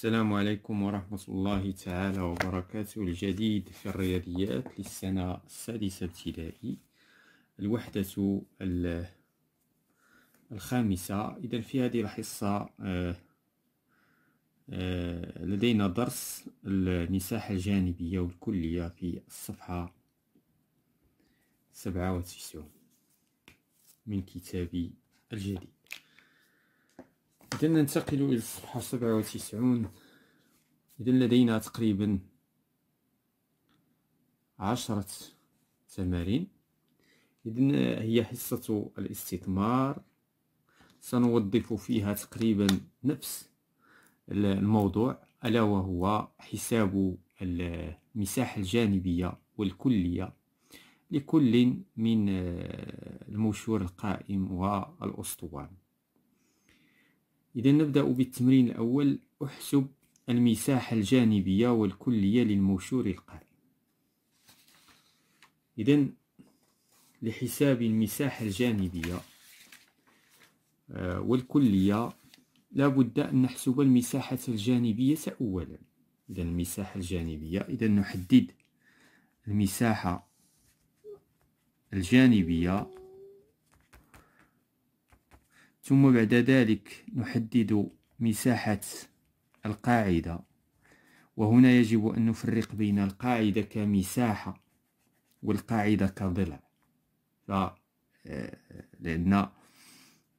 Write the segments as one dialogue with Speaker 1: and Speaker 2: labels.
Speaker 1: السلام عليكم ورحمة الله تعالى وبركاته الجديد في الرياضيات للسنة السادسة ابتدائي الوحدة الخامسة إذا في هذه الحصة آه، آه، لدينا درس المساحة الجانبية والكلية في الصفحة سبعة وتسعون من كتابي الجديد إذا ننتقل إلى الصفحة سبعة وتسعون إذا لدينا تقريبا عشرة تمارين إذا هي حصة الاستثمار سنوظف فيها تقريبا نفس الموضوع ألا وهو حساب المساحة الجانبية والكلية لكل من الموشور القائم والأسطوانة إذا نبدأ بالتمرين الأول أحسب المساحة الجانبية والكلية للموشور القائم إذا لحساب المساحة الجانبية آه، والكلية لابد أن نحسب المساحة الجانبية أولا إذا المساحة الجانبية إذا نحدد المساحة الجانبية ثم بعد ذلك نحدد مساحة القاعدة وهنا يجب أن نفرق بين القاعدة كمساحة والقاعدة كضلع ف آه، لأن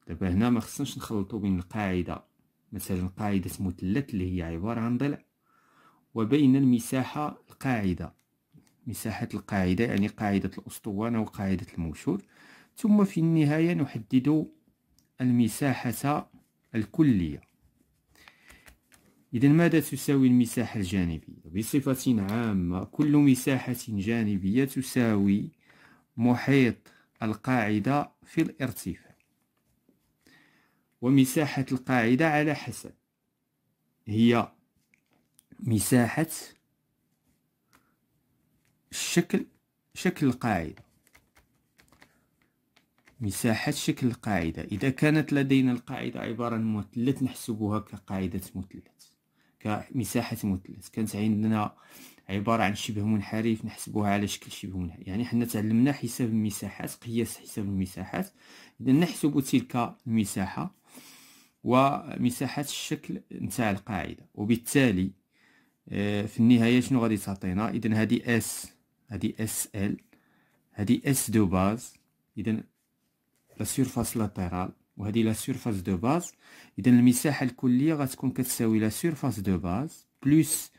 Speaker 1: دابا هنا ما خصناش نخلطو بين القاعدة مثلا قاعدة مثلث اللي هي عبارة عن ضلع وبين المساحة القاعدة مساحة القاعدة يعني قاعدة الأسطوانة وقاعدة الموشور ثم في النهاية نحدد المساحة الكلية إذا ماذا تساوي المساحة الجانبية؟ بصفة عامة كل مساحة جانبية تساوي محيط القاعدة في الارتفاع ومساحة القاعدة على حسب هي مساحة الشكل شكل القاعدة مساحة شكل القاعدة إذا كانت لدينا القاعدة عبارة عن مثلث نحسبها كقاعدة مثلث كمساحة مثلث كانت عندنا عبارة عن شبه منحرف نحسبها على شكل شبه منحرف يعني حنا تعلمنا حساب المساحات قياس حساب المساحات إذا نحسب تلك المساحة ومساحة الشكل نتاع القاعدة وبالتالي آه، في النهاية شنو غادي تعطينا إذا هذه اس هذه اس ال هذه اس دو باز إذا لا سيرفاس لاتيرال وهذه لا سيرفاس دو باز اذا المساحه الكليه غتكون كتساوي لا سيرفاس دو باز بلس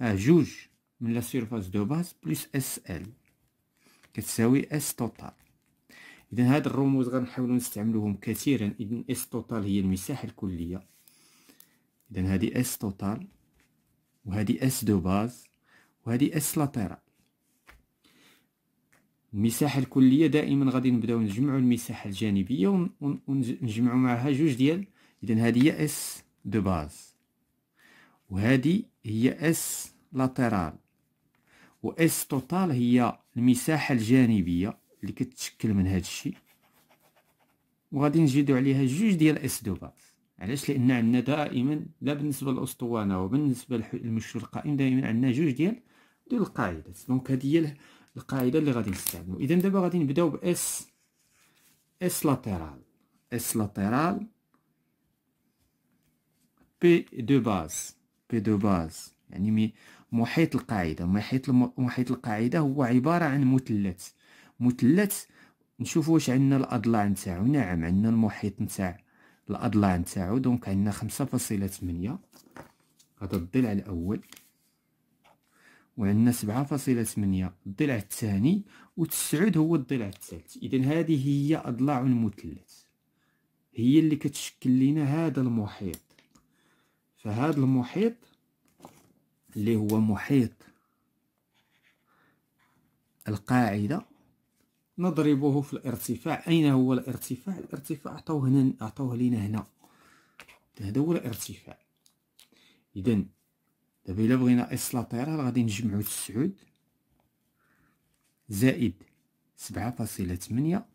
Speaker 1: آه جوج من لا سيرفاس دو باز بلس اس ال كتساوي اس توتال اذا هاد الرموز غنحاولوا نستعملوهم كثيرا اذا اس توتال هي المساحه الكليه اذا هذه اس توتال وهذه اس دو باز وهذه اس لاتيرال المساحة الكلية دائما غادي نبداو نجمعو المساحة الجانبية ونجمعو معها جوج ديال إذا هذه هي اس دو باز وهذه هي اس لاتيرال و اس توتال هي المساحة الجانبية اللي كتشكل من هذا الشيء وغادي نزيدوا عليها جوج ديال اس دو باز علاش لان عندنا دائما لا بالنسبه للاسطوانه وبالنسبه للمشروع القائم دائما عندنا جوج ديال دو القاعدات دونك هذه هي القاعده اللي غادي نستعملو اذا دابا غادي نبداو باس اس لاتيرال اس لاتيرال بي دو باز بي دو باز يعني محيط القاعده محيط الم... محيط القاعده هو عباره عن مثلث مثلث نشوفوا واش عندنا الاضلاع نتاعو نعم عندنا المحيط نتاع الاضلاع نتاعو دونك عندنا 5.8 هذا الضلع الاول وعندنا سبعة فاصلة ثمانية الضلع الثاني وتسعود هو الضلع الثالث إذا هذه هي أضلاع المثلث هي اللي كتشكل لنا هذا المحيط فهذا المحيط اللي هو محيط القاعدة نضربه في الارتفاع أين هو الارتفاع الارتفاع عطوه هنا لنا هنا هذا هو الارتفاع إذا دابا الا بغينا اس لاتيرال غادي نجمعو تسعود زائد سبعة فاصلة تمنية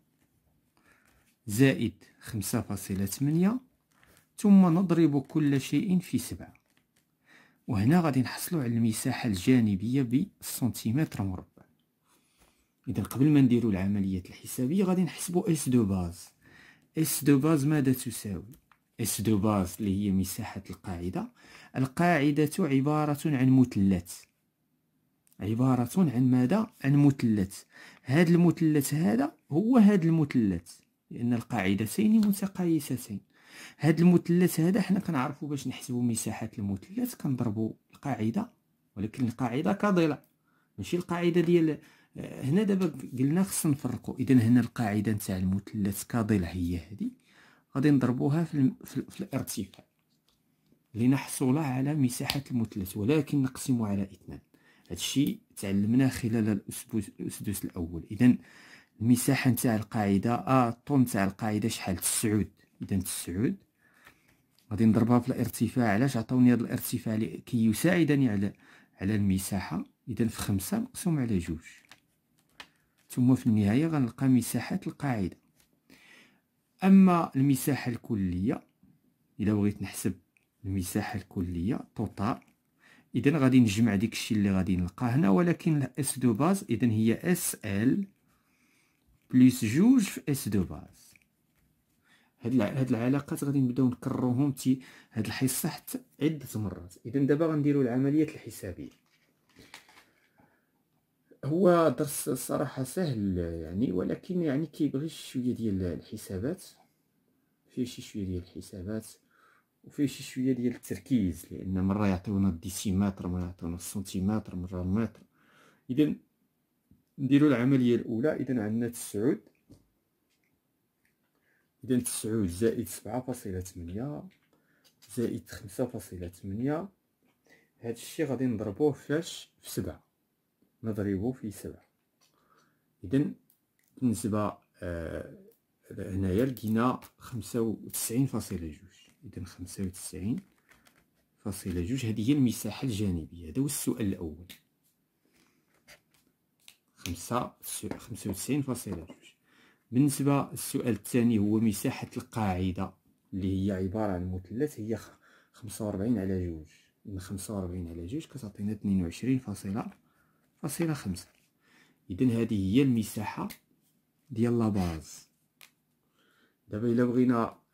Speaker 1: زائد خمسة فاصلة تمنية ثم نضرب كل شيء في سبعة وهنا غادي نحصلو على المساحة الجانبية بالسنتيمتر مربع إذا قبل ما نديرو العملية الحسابية غادي نحسبو اس دو باز اس دو باز ماذا تساوي اس دو باز اللي هي مساحة القاعدة القاعدة عبارة عن مثلث عبارة عن ماذا؟ عن مثلث هذا المثلث هذا هو هذا المثلث لأن القاعدتين متقايستين هذا المثلث هذا حنا كنعرفو باش نحسبو مساحة المثلث كنضربو القاعدة ولكن القاعدة كضلع ماشي القاعدة ديال هنا دابا قلنا خصنا نفرقو إذا هنا القاعدة نتاع المثلث كضلع هي هذه غادي نضربوها في, في الارتفاع لنحصل على مساحة المثلث ولكن نقسم على اثنان هذا الشيء تعلمناه خلال الأسدس الأول إذا المساحة نتاع القاعدة أ آه، الطول نتاع القاعدة شحال تسعود إذا تسعود غادي نضربها في الارتفاع علاش عطاوني هذا الارتفاع كي يساعدني على على المساحة إذا في خمسة مقسوم على جوج ثم في النهاية غنلقى مساحة القاعدة أما المساحة الكلية إذا بغيت نحسب المساحه الكليه توتال اذا غادي نجمع الشيء اللي غادي نلقاه هنا ولكن اس دو باز اذا هي اس ال بلس جوج في اس دو باز هاد هاد العلاقات غادي نبداو نكرروهم تي هاد الحصه حتى عده مرات اذا دابا غنديروا العمليه الحسابيه هو درس الصراحه سهل يعني ولكن يعني كيبغي شويه ديال الحسابات فيه شي شويه ديال الحسابات وفيه شي شويه ديال التركيز لان مره يعطيونا الديسيمتر مره يعطيونا السنتيمتر مره المتر اذا نديرو العمليه الاولى اذا عندنا تسعود اذا تسعود زائد سبعة فاصلة تمنية زائد خمسة فاصلة تمنية هاد الشي غادي نضربوه فاش في سبعة نضربوه في سبعة اذا بالنسبه آه هنايا لقينا خمسة وتسعين فاصلة جوج إذا خمسة وتسعين فاصلة جوج هذه هي المساحة الجانبية هذا هو السؤال الأول خمسة خمسة وتسعين فاصلة جوج بالنسبة للسؤال الثاني هو مساحة القاعدة اللي هي عبارة عن مثلث هي خمسة وربعين على جوج إذا خمسة وربعين على جوج كتعطينا اثنين وعشرين فاصلة فاصلة خمسة إذا هذه هي المساحة ديال لاباز دابا إلا بغينا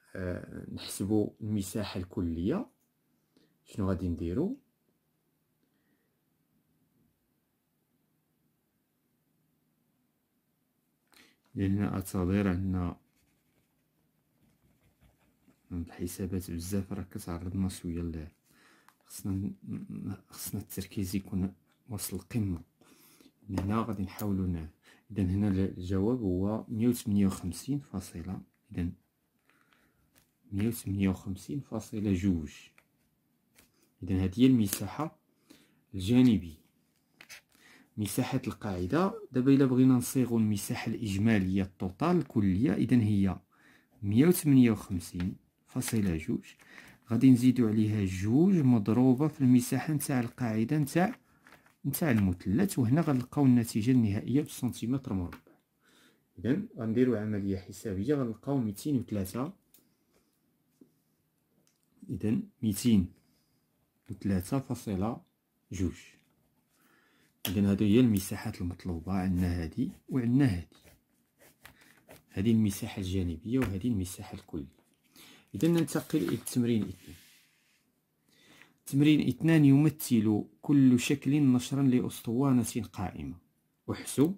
Speaker 1: نحسبوا المساحة الكلية شنو غادي نديرو هنا أتظهر عندنا الحسابات بزاف راه كتعرضنا شويه ل خصنا خصنا التركيز يكون وصل القمه من هنا غادي نحاولوا اذا هنا الجواب هو مية وخمسين فاصله اذا مية وخمسين فاصلة جوج إذا هذه هي المساحة الجانبية مساحة القاعدة دابا إلا بغينا نصيغو المساحة الإجمالية التوتال الكلية إذا هي مية وثمانية وخمسين فاصلة جوج غادي نزيدو عليها جوج مضروبة في المساحة نتاع القاعدة نتاع نتاع المثلث وهنا غنلقاو النتيجة النهائية بالسنتيمتر مربع إذا غنديرو عملية حسابية غنلقاو ميتين وتلاتة إذا ميتين وثلاثة فاصلة جوج إذا هادو هي المساحات المطلوبة عندنا هادي وعندنا هادي هذه المساحة الجانبية وهذه المساحة الكلية إذا ننتقل إلى التمرين اثنان تمرين اثنان يمثل كل شكل نشرا لأسطوانة قائمة وحسب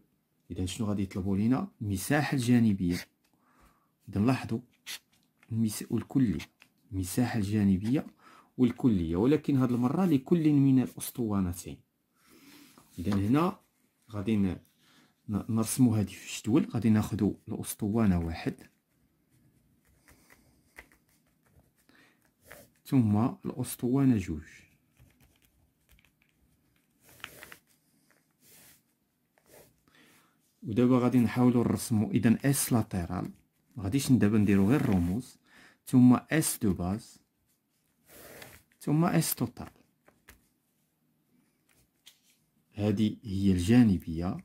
Speaker 1: إذا شنو غادي يطلبوا لينا المساحة الجانبية إذا لاحظوا المساحة الكلية المساحة الجانبية والكلية ولكن هذه المرة لكل من الأسطوانتين إذا هنا غادي نرسمو هذه في الجدول غادي ناخدو الأسطوانة واحد ثم الأسطوانة جوج ودابا غادي نحاولو نرسمو إذا اس لاتيرال مغاديش دابا نديرو غير الرموز ثم اس دو باز ثم اس توتال هذه هي الجانبية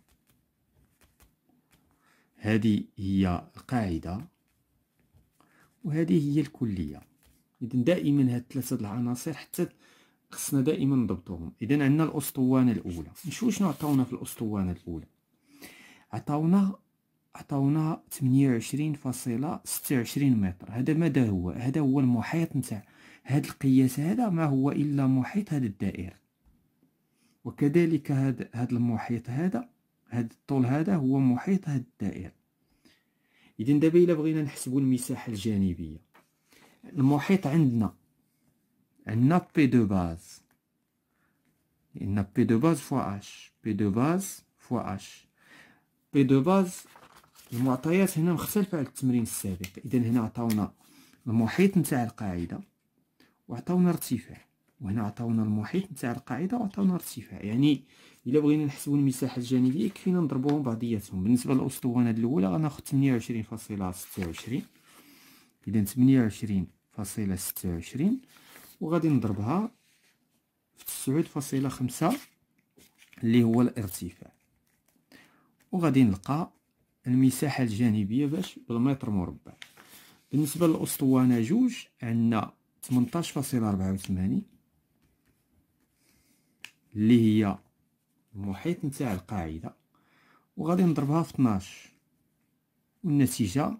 Speaker 1: هذه هي القاعدة وهذه هي الكلية إذن دائما هاد ثلاثة العناصر حتى خصنا دائما نضبطوهم إذن عندنا الأسطوانة الأولى نشوف شنو عطاونا في الأسطوانة الأولى عطاونا عطاونا 28.26 متر هذا ماذا هو هذا هو المحيط نتاع هذا القياس هذا ما هو الا محيط هذا الدائره وكذلك هذا هذا المحيط هذا هذا الطول هذا هو محيط هذا الدائره اذا دابا الا بغينا نحسبوا المساحه الجانبيه المحيط عندنا عندنا بي دو باز عندنا بي دو باز فوا اش بي دو باز فوا اش بي دو باز المعطيات هنا مختلفة على التمرين السابق إذا هنا عطاونا المحيط نتاع القاعدة وعطاونا ارتفاع وهنا عطاونا المحيط نتاع القاعدة وعطاونا ارتفاع يعني إلا بغينا نحسبو المساحة الجانبية يكفينا نضربوهم بعضياتهم بالنسبة للأسطوانة الأولى غناخد تمنية وعشرين فاصلة ستة وعشرين إذا تمنية وعشرين فاصلة ستة وعشرين وغادي نضربها في تسعود فاصلة خمسة اللي هو الارتفاع وغادي نلقى المساحه الجانبيه باش بالمتر مربع بالنسبه للاسطوانه جوج عندنا فاصلة ربعة وثمانين اللي هي المحيط نتاع القاعده وغادي نضربها في اثناش والنتيجه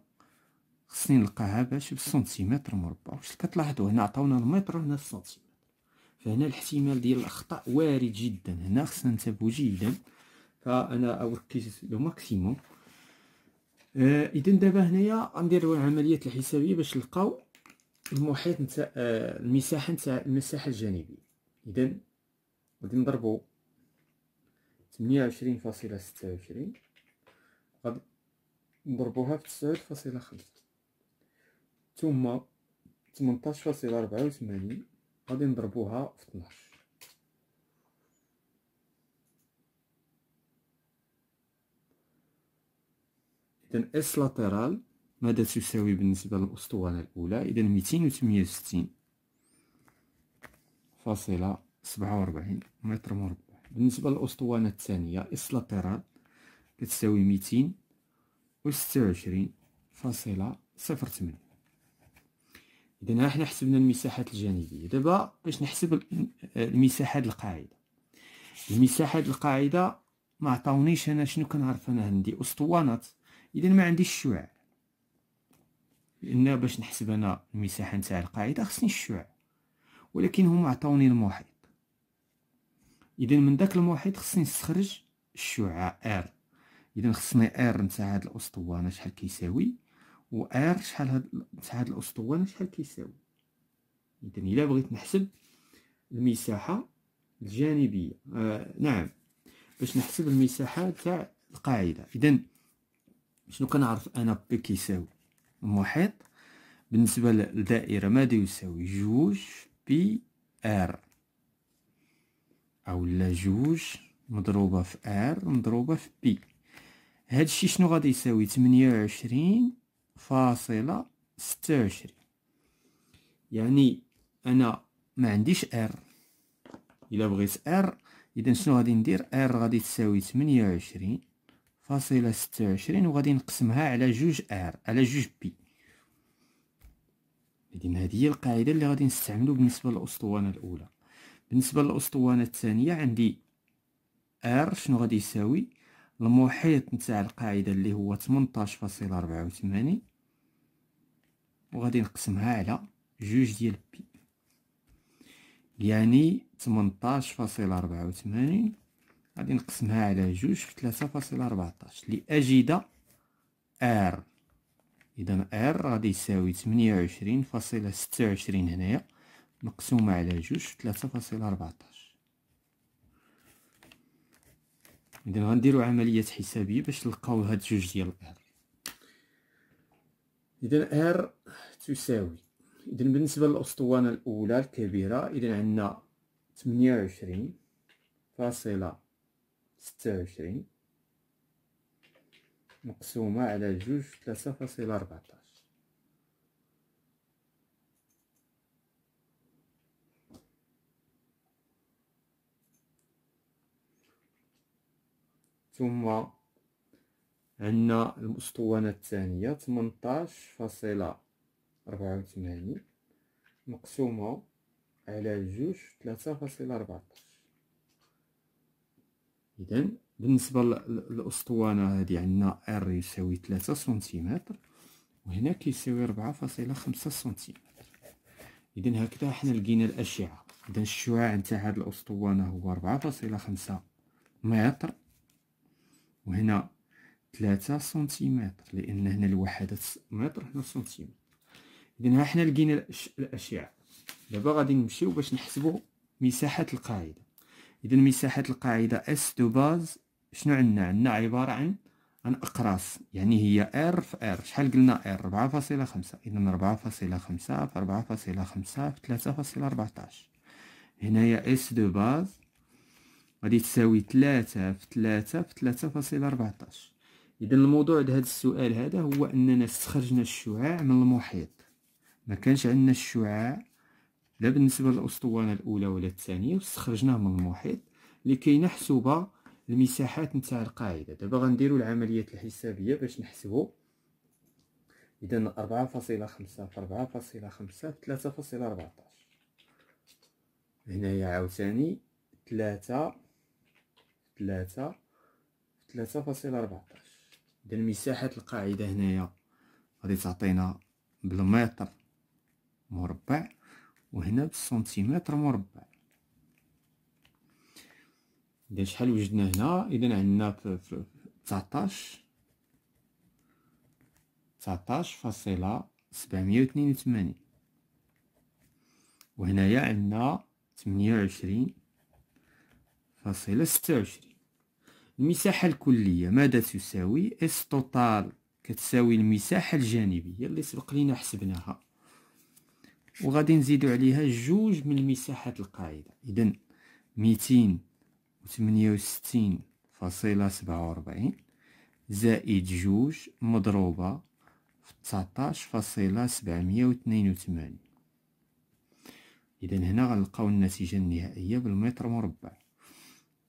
Speaker 1: خصني نلقاها باش بالسنتيمتر مربع واش كتلاحظو هنا عطاونا المتر هنا السنتيمتر فهنا الاحتمال ديال الاخطاء وارد جدا هنا خصنا ننتبهوا جيدا فانا اركز لو ماكسيموم آه اذا دابا هنايا غنديرو العمليات الحسابيه باش نلقاو المحيط نتاع آه المساحه نتاع المساحه الجانبيه اذا غادي نضربو 28.26 غادي نضربوها في 9.5 ثم 18.84 غادي نضربوها في 12 إذا إس لاترال ماذا تساوي بالنسبة للأسطوانة الأولى إذا ميتين وتمية وستين فاصلة سبعة وأربعين متر مربع بالنسبة للأسطوانة الثانية إس لاترال كتساوي ميتين وستة وعشرين فاصلة صفر تمنية إذا ها حنا حسبنا المساحات الجانبية دابا باش نحسب المساحة القاعدة المساحة القاعدة ما عطاونيش أنا شنو كنعرف أنا عندي أسطوانات اذا ما عنديش الشعاع لان باش نحسب انا المساحه نتاع القاعده خصني الشعاع ولكن هما عطاوني المحيط اذا من داك المحيط خصني نستخرج الشعاع ار اذا خصني ار نتاع هاد الاسطوانه شحال كيساوي و ار شحال هاد نتاع هاد الاسطوانه شحال كيساوي اذا الا بغيت نحسب المساحه الجانبيه آه نعم باش نحسب المساحه تاع القاعده اذا شنو كنعرف انا بي كيساوي المحيط بالنسبه للدائره ماذا يساوي جوج بي ار اولا جوج مضروبه في ار مضروبه في بي هادشي شنو غادي يساوي 28 فاصله 26 يعني انا ما عنديش ار الا بغيت ار اذا شنو غادي ندير ار غادي تساوي 28 فاصلة ستة وعشرين وغادي نقسمها على جوج ار على جوج بي إذن هذه هي القاعدة اللي غادي نستعملو بالنسبة للأسطوانة الأولى بالنسبة للأسطوانة الثانية عندي ار شنو غادي يساوي المحيط نتاع القاعدة اللي هو تمنطاش فاصلة ربعة وثمانين وغادي نقسمها على جوج ديال بي يعني تمنطاش فاصلة ربعة وثمانين غادي نقسمها على جوج في ثلاثة فاصلة ربعتاش لأجد ار إذا ار غادي يساوي تمنية وعشرين فاصلة ستة وعشرين هنايا مقسومة على جوج في ثلاثة فاصلة ربعتاش إذا غنديرو عملية حسابية باش نلقاو هاد جوج ديال ار إذا ار تساوي إذا بالنسبة للأسطوانة الأولى الكبيرة إذا عندنا تمنية وعشرين فاصلة ستة وعشرين مقسومة على جوج ثلاثة فاصلة ربعتاش ثم عندنا الأسطوانة الثانية تمنطاش فاصلة ربعة وثمانين مقسومة على جوج ثلاثة فاصلة ربعتاش اذا بالنسبه للاسطوانه هذه عندنا ار يساوي 3 سنتيمتر وهنا كيساوي 4.5 سنتيمتر اذا هكذا حنا لقينا الاشعه اذا الشعاع نتاع هاد الاسطوانه هو 4.5 متر وهنا 3 سنتيمتر لان هنا الوحدة متر هنا سنتيمتر اذا ها حنا لقينا الاشعه دابا غادي نمشيو باش نحسبوا مساحه القاعده اذا مساحه القاعده اس دو باز شنو عندنا عندنا عباره عن عن اقراص يعني هي ار في ار شحال قلنا ار 4.5 اذا 4.5 في 4.5 في 3.14 هنايا اس دو باز غادي تساوي 3 في 3 في 3.14 اذا الموضوع ديال هذا السؤال هذا هو اننا استخرجنا الشعاع من المحيط ما كانش عندنا الشعاع لا بالنسبه للاسطوانه الاولى ولا الثانيه واستخرجناه من المحيط لكي نحسب المساحات نتاع القاعده دابا غنديروا العمليه الحسابيه باش نحسبوا اذا 4.5 في 4.5 في 3.14 هنايا عاوتاني 3 3 أربعتاش اذا مساحه القاعده هنايا غادي تعطينا بالمتر مربع وهنا بالسنتيمتر مربع اذا شحال وجدنا هنا اذا عندنا 19 19 فاصلة سبعمية وثنين وثمانين وهنايا عندنا تمنية وعشرين فاصلة ستة وعشرين المساحة الكلية ماذا تساوي اس توتال كتساوي المساحة الجانبية اللي سبق لينا حسبناها وغادي نزيدو عليها جوج من مساحة القاعده اذا ميتين وثمانية وستين فاصلة سبعة وربعين زائد جوج مضروبة في تسعتاش فاصلة سبعمية وتنين وثمانين إذا هنا غنلقاو النتيجة النهائية بالمتر مربع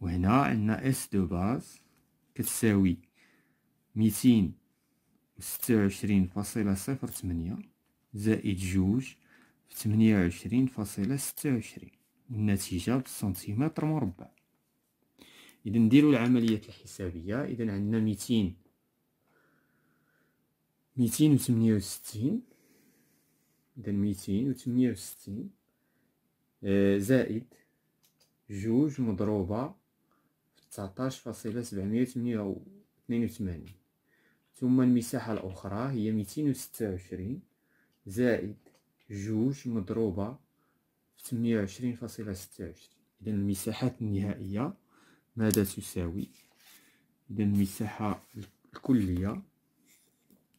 Speaker 1: وهنا عندنا اس دو باز كتساوي ميتين وستة وعشرين فاصلة صفر تمنية زائد جوج تمنية وعشرين فاصلة ستة وعشرين والنتيجة بالسنتيمتر مربع إذا نديرو العمليات الحسابية إذا عندنا ميتين ميتين وتمنية وستين إذا ميتين وتمنية وستين آه، زائد جوج مضروبة في تسعطاش فاصلة سبعمية وتمنية وثنين وثمانين ثم المساحة الأخرى هي ميتين وستة وعشرين زائد جوج مضروبة في تمية وعشرين فاصلة ستة وعشرين إذا المساحات النهائية ماذا تساوي إذا المساحة الكلية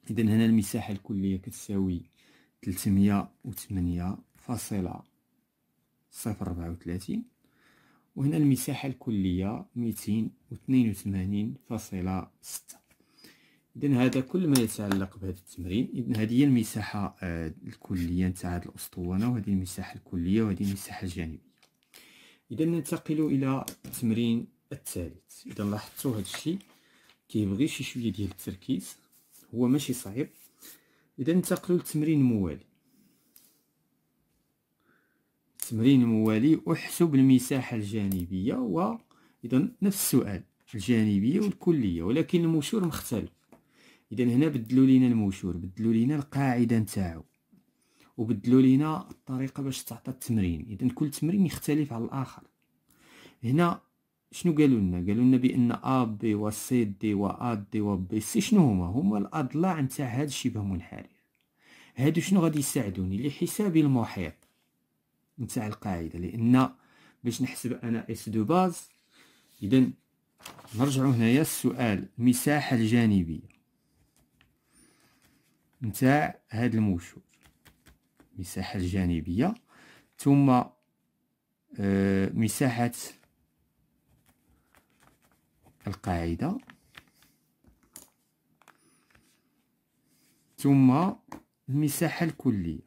Speaker 1: إذا هنا المساحة الكلية كتساوي تلتمية وثمانية فاصلة صفر ربعة وثلاثين وهنا المساحة الكلية ميتين واثنين وثمانين فاصلة ستة اذا هذا كل ما يتعلق بهذا التمرين اذا هذه هي المساحه آه، الكليه نتاع هذه الاسطوانه وهذه المساحه الكليه وهذه المساحه الجانبيه اذا ننتقل الى التمرين الثالث اذا لاحظتوا هذا الشيء كيبغي شي شويه ديال التركيز هو ماشي صعيب اذا ننتقلوا للتمرين الموالي التمرين الموالي احسب المساحه الجانبيه و اذا نفس السؤال الجانبيه والكليه ولكن المشور مختلف اذا هنا بدلوا لينا الموشور بدلوا لينا القاعده نتاعو وبدلوا لينا الطريقه باش تعطى التمرين اذا كل تمرين يختلف على الاخر هنا شنو قالوا لنا قالوا لنا بان ا بي و سي دي و ا دي و بي سي شنو هما هما الاضلاع نتاع هذا الشبه منحرف هادو شنو غادي يساعدوني لحساب المحيط نتاع القاعده لان باش نحسب انا اس دو باز اذا نرجعوا هنايا السؤال المساحه الجانبيه نتاع هذا الموشو المساحة الجانبية ثم آه، مساحة القاعدة ثم المساحة الكلية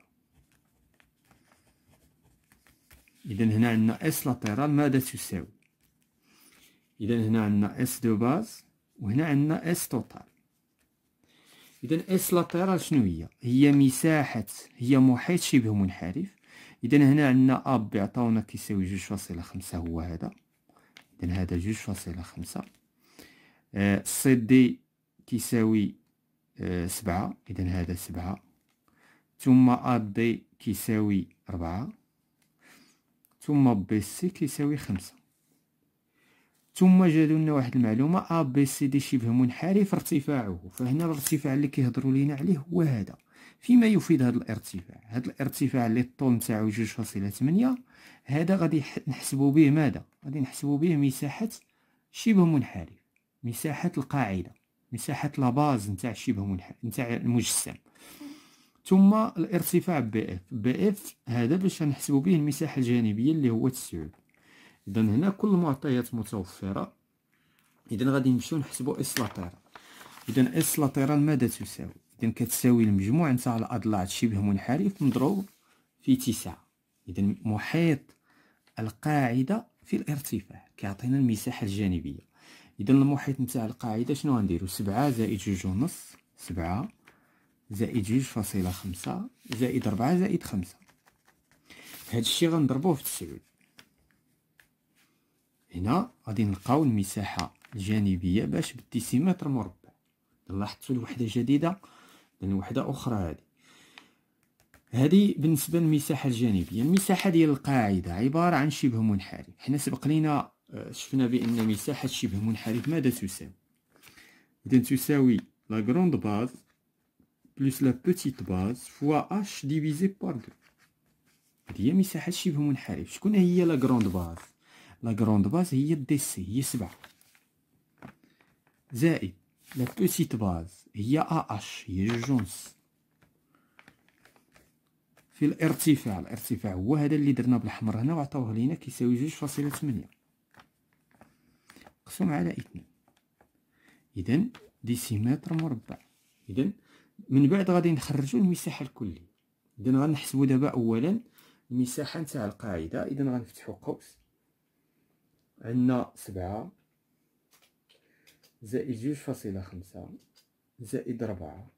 Speaker 1: إذا هنا عندنا اس لاتيرال ماذا تساوي إذا هنا عندنا اس دو باز وهنا عندنا اس توتال اذا اس لاتيرال شنو هي هي مساحه هي محيط شبه منحرف اذا هنا عندنا اب عطاونا كيساوي 2.5 هو هذا اذا هذا 2.5 آه سي دي كيساوي آه سبعة اذا هذا سبعة ثم ا دي كيساوي ربعة ثم بي سي كيساوي خمسة ثم جادوا لنا واحد المعلومه ا بي سي دي شبه منحرف ارتفاعه فهنا الارتفاع اللي كيهضروا لينا عليه هو هذا فيما يفيد هذا الارتفاع هذا الارتفاع اللي الطول نتاعو 2.8 هذا غادي نحسبوا به ماذا غادي نحسبوا به مساحه شبه منحرف مساحه القاعده مساحه لاباز نتاع شبه منحرف نتاع المجسم ثم الارتفاع بي اف بي اف هذا باش نحسبوا به المساحه الجانبيه اللي هو تسعود اذا هنا كل المعطيات متوفره اذا غادي نمشيو نحسبوا اس لاتيرال اذا اس لاتيرال ماذا تساوي اذا كتساوي المجموع نتاع الاضلاع شبه منحرف مضروب في تسعة اذا محيط القاعده في الارتفاع كيعطينا المساحه الجانبيه اذا المحيط نتاع القاعده شنو غنديرو سبعة زائد جوج ونص سبعة زائد جوج فاصله خمسة زائد ربعة زائد خمسة هذا الشيء غنضربوه في تسعود هنا غادي نلقاو المساحه الجانبيه باش بالديسيمتر مربع لاحظتو الوحده جديده لان وحده اخرى هادي هادي بالنسبه للمساحه الجانبيه المساحه ديال القاعده عباره عن شبه منحرف حنا سبق لينا آه، شفنا بان مساحه شبه منحرف ماذا تساوي اذا تساوي لا كروند باز بلوس لا بوتيت باز فوا اش ديفيزي بار دو هادي هي مساحه شبه منحرف شكون هي لا كروند باز لا كروند باز هي دي سي هي سبعة زائد لا بوسيت باز هي ا اش هي جونس في الارتفاع الارتفاع هو هذا اللي درنا بالاحمر هنا وعطاوه لينا كيساوي جوج فاصلة ثمانية مقسوم على اثنين اذا ديسيمتر مربع اذا من بعد غادي نخرجوا المساحه الكليه اذا غنحسبوا دابا اولا المساحه نتاع القاعده اذا غنفتحوا قوس عندنا سبعة زائد جوج فاصلة خمسة زائد ربعة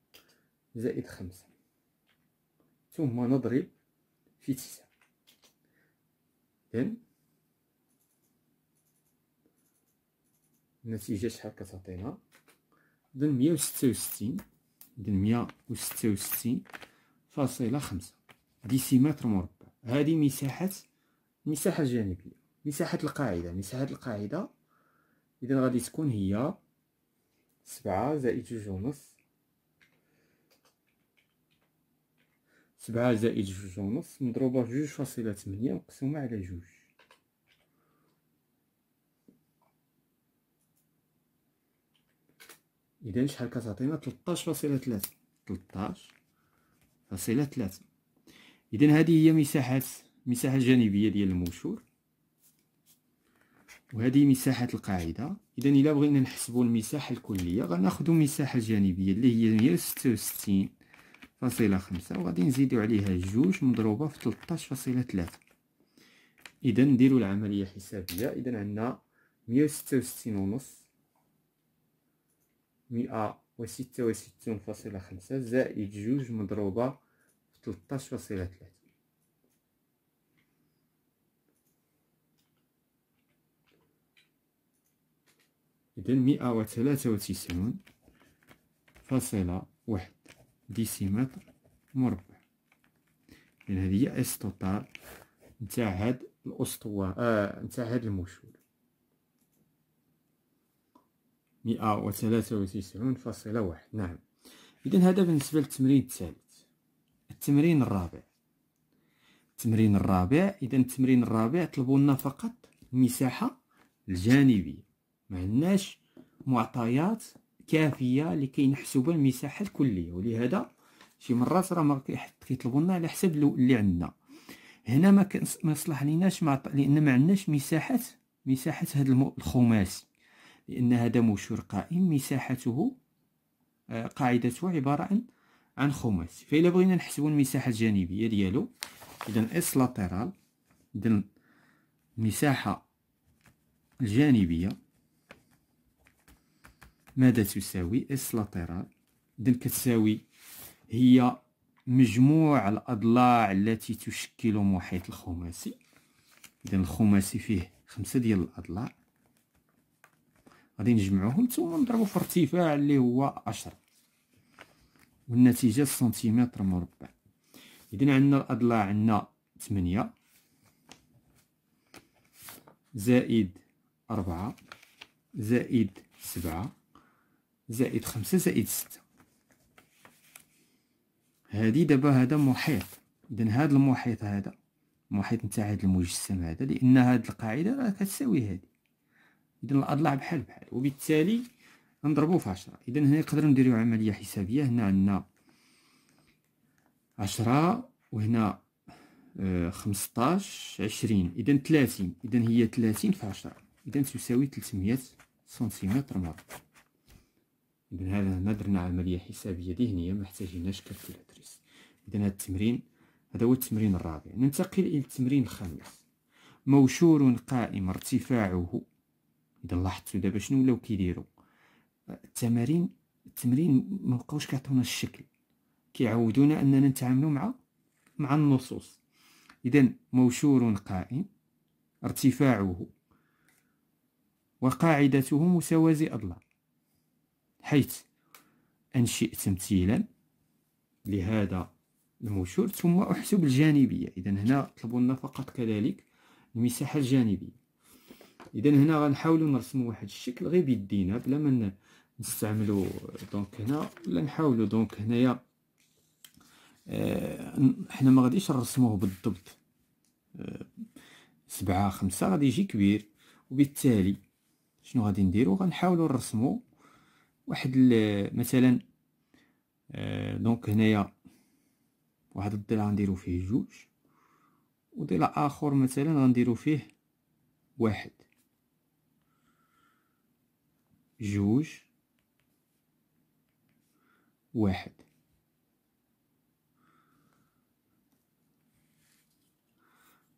Speaker 1: زائد خمسة ثم نضرب في تسعة إذن النتيجة شحال كتعطينا إذن مية وستة وستين إذن مية وستة وستين فاصلة خمسة ديسيمتر مربع هذه مساحة المساحة الجانبية مساحة القاعدة مساحة القاعدة إذا غادي تكون هي سبعة زائد جوج ونص سبعة زائد جوج ونص مضروبة في جوج فاصلة تمنية مقسومة على جوج إذا شحال كتعطينا تلطاش فاصلة تلاتة تلطاش فاصلة تلاتة إذا هذه هي مساحة مساحة جانبية ديال المشور وهذه مساحة القاعدة إذا إلا بغينا نحسبوا المساحة الكلية غناخدو المساحة الجانبية اللي هي مية وستة وستين فاصلة خمسة وغادي نزيدو عليها جوج مضروبة في تلطاش فاصلة تلاتة إذا نديرو العملية حسابية إذا عندنا مية وستة وستين ونص مئة وستة وستون فاصلة خمسة زائد جوج مضروبة في تلطاش فاصلة تلاتة إذا مئة وثلاثة وتسعون فاصلة واحد ديسيمتر مربع إذا هذه هي إس توتال نتاع هاد الأسطوة آه نتاع هاد الموشول مئة وثلاثة وتسعون فاصلة واحد نعم إذا هذا بالنسبة للتمرين الثالث التمرين الرابع التمرين الرابع إذا التمرين الرابع طلبوا لنا فقط المساحة الجانبية ما عندناش معطيات كافيه لكي نحسب المساحه الكليه ولهذا شي مرات راه ما كيطلبوا لنا على حسب اللي عندنا هنا ما ما ليناش مع لان ما عندناش مساحه مساحه هذا الخماسي لان هذا مشور قائم مساحته آه، قاعدته عباره عن عن خماسي فإذا بغينا نحسبوا المساحه الجانبيه ديالو اذا اس لاتيرال اذا المساحه الجانبيه ماذا تساوي اس لاتيرال إذا كتساوي هي مجموع الأضلاع التي تشكل محيط الخماسي إذا الخماسي فيه خمسة ديال الأضلاع غادي نجمعوهم ثم نضربو في ارتفاع اللي هو عشرة والنتيجة سنتيمتر مربع إذا عندنا الأضلاع عندنا ثمانية زائد أربعة زائد سبعة زائد خمسة زائد ستة هادي دابا هذا محيط اذا هاد المحيط هذا محيط نتاع هاد المجسم هذا لان هاد القاعده راه كتساوي هادي اذا الاضلاع بحال بحال وبالتالي نضربو في عشرة اذا هنا نقدر نديرو عمليه حسابيه هنا عندنا عشرة وهنا آه، خمسطاش عشرين اذا ثلاثين اذا هي ثلاثين في عشرة اذا تساوي ثلاثمية سنتيمتر مربع إذن هذا هنا درنا عملية حسابية ذهنية ما احتاجيناش كالكولاتريس إذن هذا التمرين هذا هو التمرين الرابع ننتقل إلى التمرين الخامس موشور قائم ارتفاعه إذا لاحظتوا دابا شنو ولاو كيديروا التمارين التمرين ما بقاوش كيعطيونا الشكل كيعودونا اننا نتعاملوا مع مع النصوص اذا موشور قائم ارتفاعه وقاعدته متوازي اضلاع حيث أنشئ تمثيلا لهذا الموشور ثم أحسب الجانبية إذا هنا طلبوا لنا فقط كذلك المساحة الجانبية إذا هنا غنحاول نرسم واحد الشكل غير بيدينا بلا ما نستعملوا دونك هنا ولا نحاولوا دونك هنايا آه حنا ما غاديش نرسموه بالضبط آه سبعة خمسة غادي يجي كبير وبالتالي شنو غادي نديرو غنحاولوا نرسمو واحد مثلا آه، دونك هنايا واحد الضلع غنديرو فيه جوج وضلع اخر مثلا غنديرو فيه واحد جوج واحد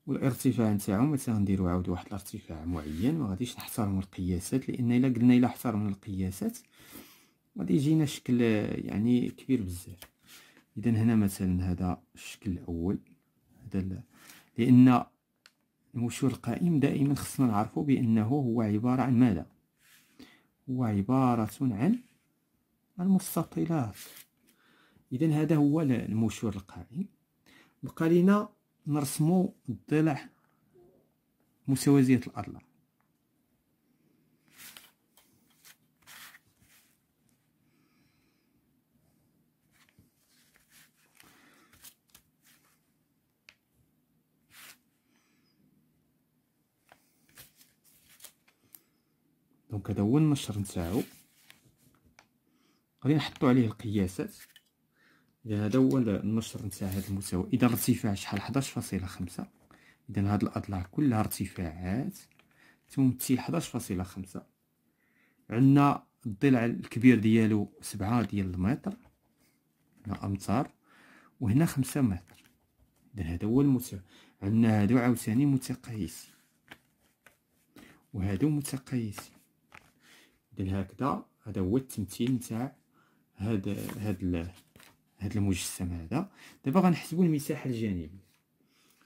Speaker 1: والارتفاع نتاعو مثلا غنديرو عاود واحد الارتفاع معين ما غاديش نحتارمو القياسات لان الا قلنا الا احتارمنا القياسات غادي يجينا شكل يعني كبير بزاف اذا هنا مثلا هذا الشكل الاول هذا لان المشور القائم دائما خصنا نعرفه بانه هو عباره عن ماذا هو عباره عن المستطيلات اذا هذا هو المشور القائم بقى لينا نرسمو الضلع مساوزيه الاضلاع دونك هذا هو النشر نتاعو غادي نحطو عليه القياسات هذا هو النشر نتاع هذا المساواة اذا الارتفاع شحال 11.5 اذا هاد الاضلاع كلها ارتفاعات تمثل 11.5 عندنا الضلع الكبير ديالو سبعة ديال المتر هنا امتار وهنا خمسة متر اذا هذا هو المساواة عندنا هادو عاوتاني متقايسين وهادو متقايسين ديال هكذا هذا هو التمثيل نتاع هاد هاد هاد المجسم هذا دابا غنحسبوا المساحه الجانبيه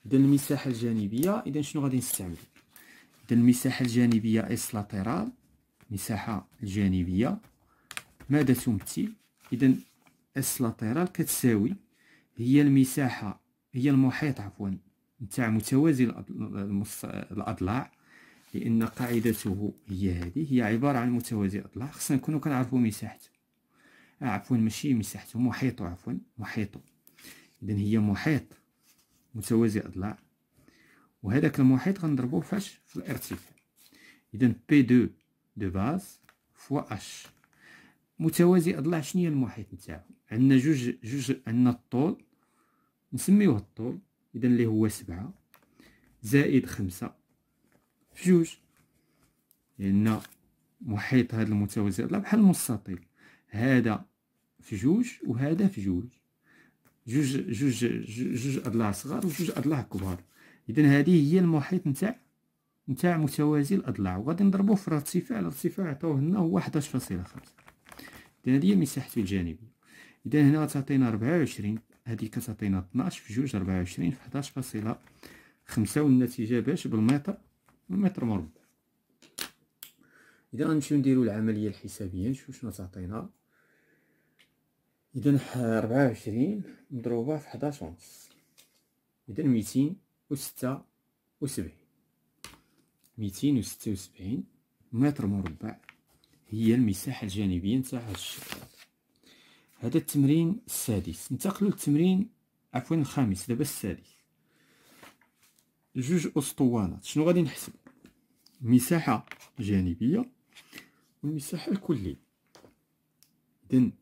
Speaker 1: اذا المساحه الجانبيه اذا شنو غادي نستعمل اذا المساحه الجانبيه اس لاتيرال المساحه الجانبيه ماذا تمثل اذا اس لاتيرال كتساوي هي المساحه هي المحيط عفوا نتاع متوازي الأضلاع لان قاعدته هي هذه هي عباره عن متوازي اضلاع خصنا نكونوا كنعرفوا مساحته عفوا ماشي مساحته محيطه عفوا محيطه اذا هي محيط متوازي اضلاع وهذاك المحيط غنضربوه فاش في الارتفاع اذا بي 2 دو باز فوا اش متوازي اضلاع شنو هي المحيط نتاعو عندنا جوج جوج عندنا الطول نسميوه الطول اذا اللي هو سبعة زائد خمسة في جوج لان محيط هذا المتوازي الاضلاع بحال المستطيل هذا في جوج وهذا في جوج جوج جوج جوج اضلاع صغار وجوج اضلاع كبار اذا هذه هي المحيط نتاع نتاع متوازي الاضلاع وغادي نضربوه في الارتفاع الارتفاع عطاوه لنا هو 11.5 اذا هذه هي مساحته الجانبيه اذا هنا تعطينا 24 هذه كتعطينا 12 في جوج 24 في 11.5 والنتيجه باش بالمتر متر مربع اذا غنمشيو نديرو العمليه الحسابيه نشوف شنو تعطينا اذا 24 مضروبه في 11 ونص اذا 276 276 متر مربع هي المساحه الجانبيه نتاع هذا الشكل هذا التمرين السادس ننتقلوا للتمرين عفوا الخامس دابا السادس جوج اسطوانات شنو غادي نحسب جانبية و والمساحة الكلية إذن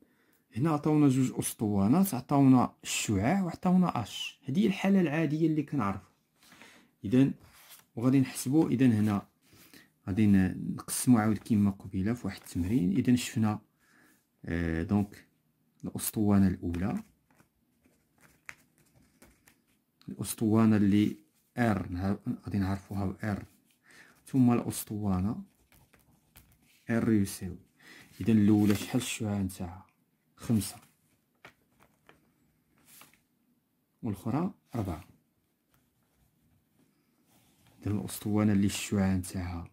Speaker 1: هنا عطاونا جوج أسطوانات عطاونا الشعاع وعطاونا أش هذه الحالة العادية اللي كنعرفو إذن وغادي نحسبو إذن هنا غادي نقسمو عاود كيما قبيله في واحد التمرين إذن شفنا آه دونك الأسطوانة الأولى الأسطوانة اللي ار غادي نعرفوها ب ار ثم الاسطوانه ار يساوي اذا الاولى شحال الشعاع نتاعها خمسة والاخرى أربعة اذا الاسطوانه اللي الشعاع نتاعها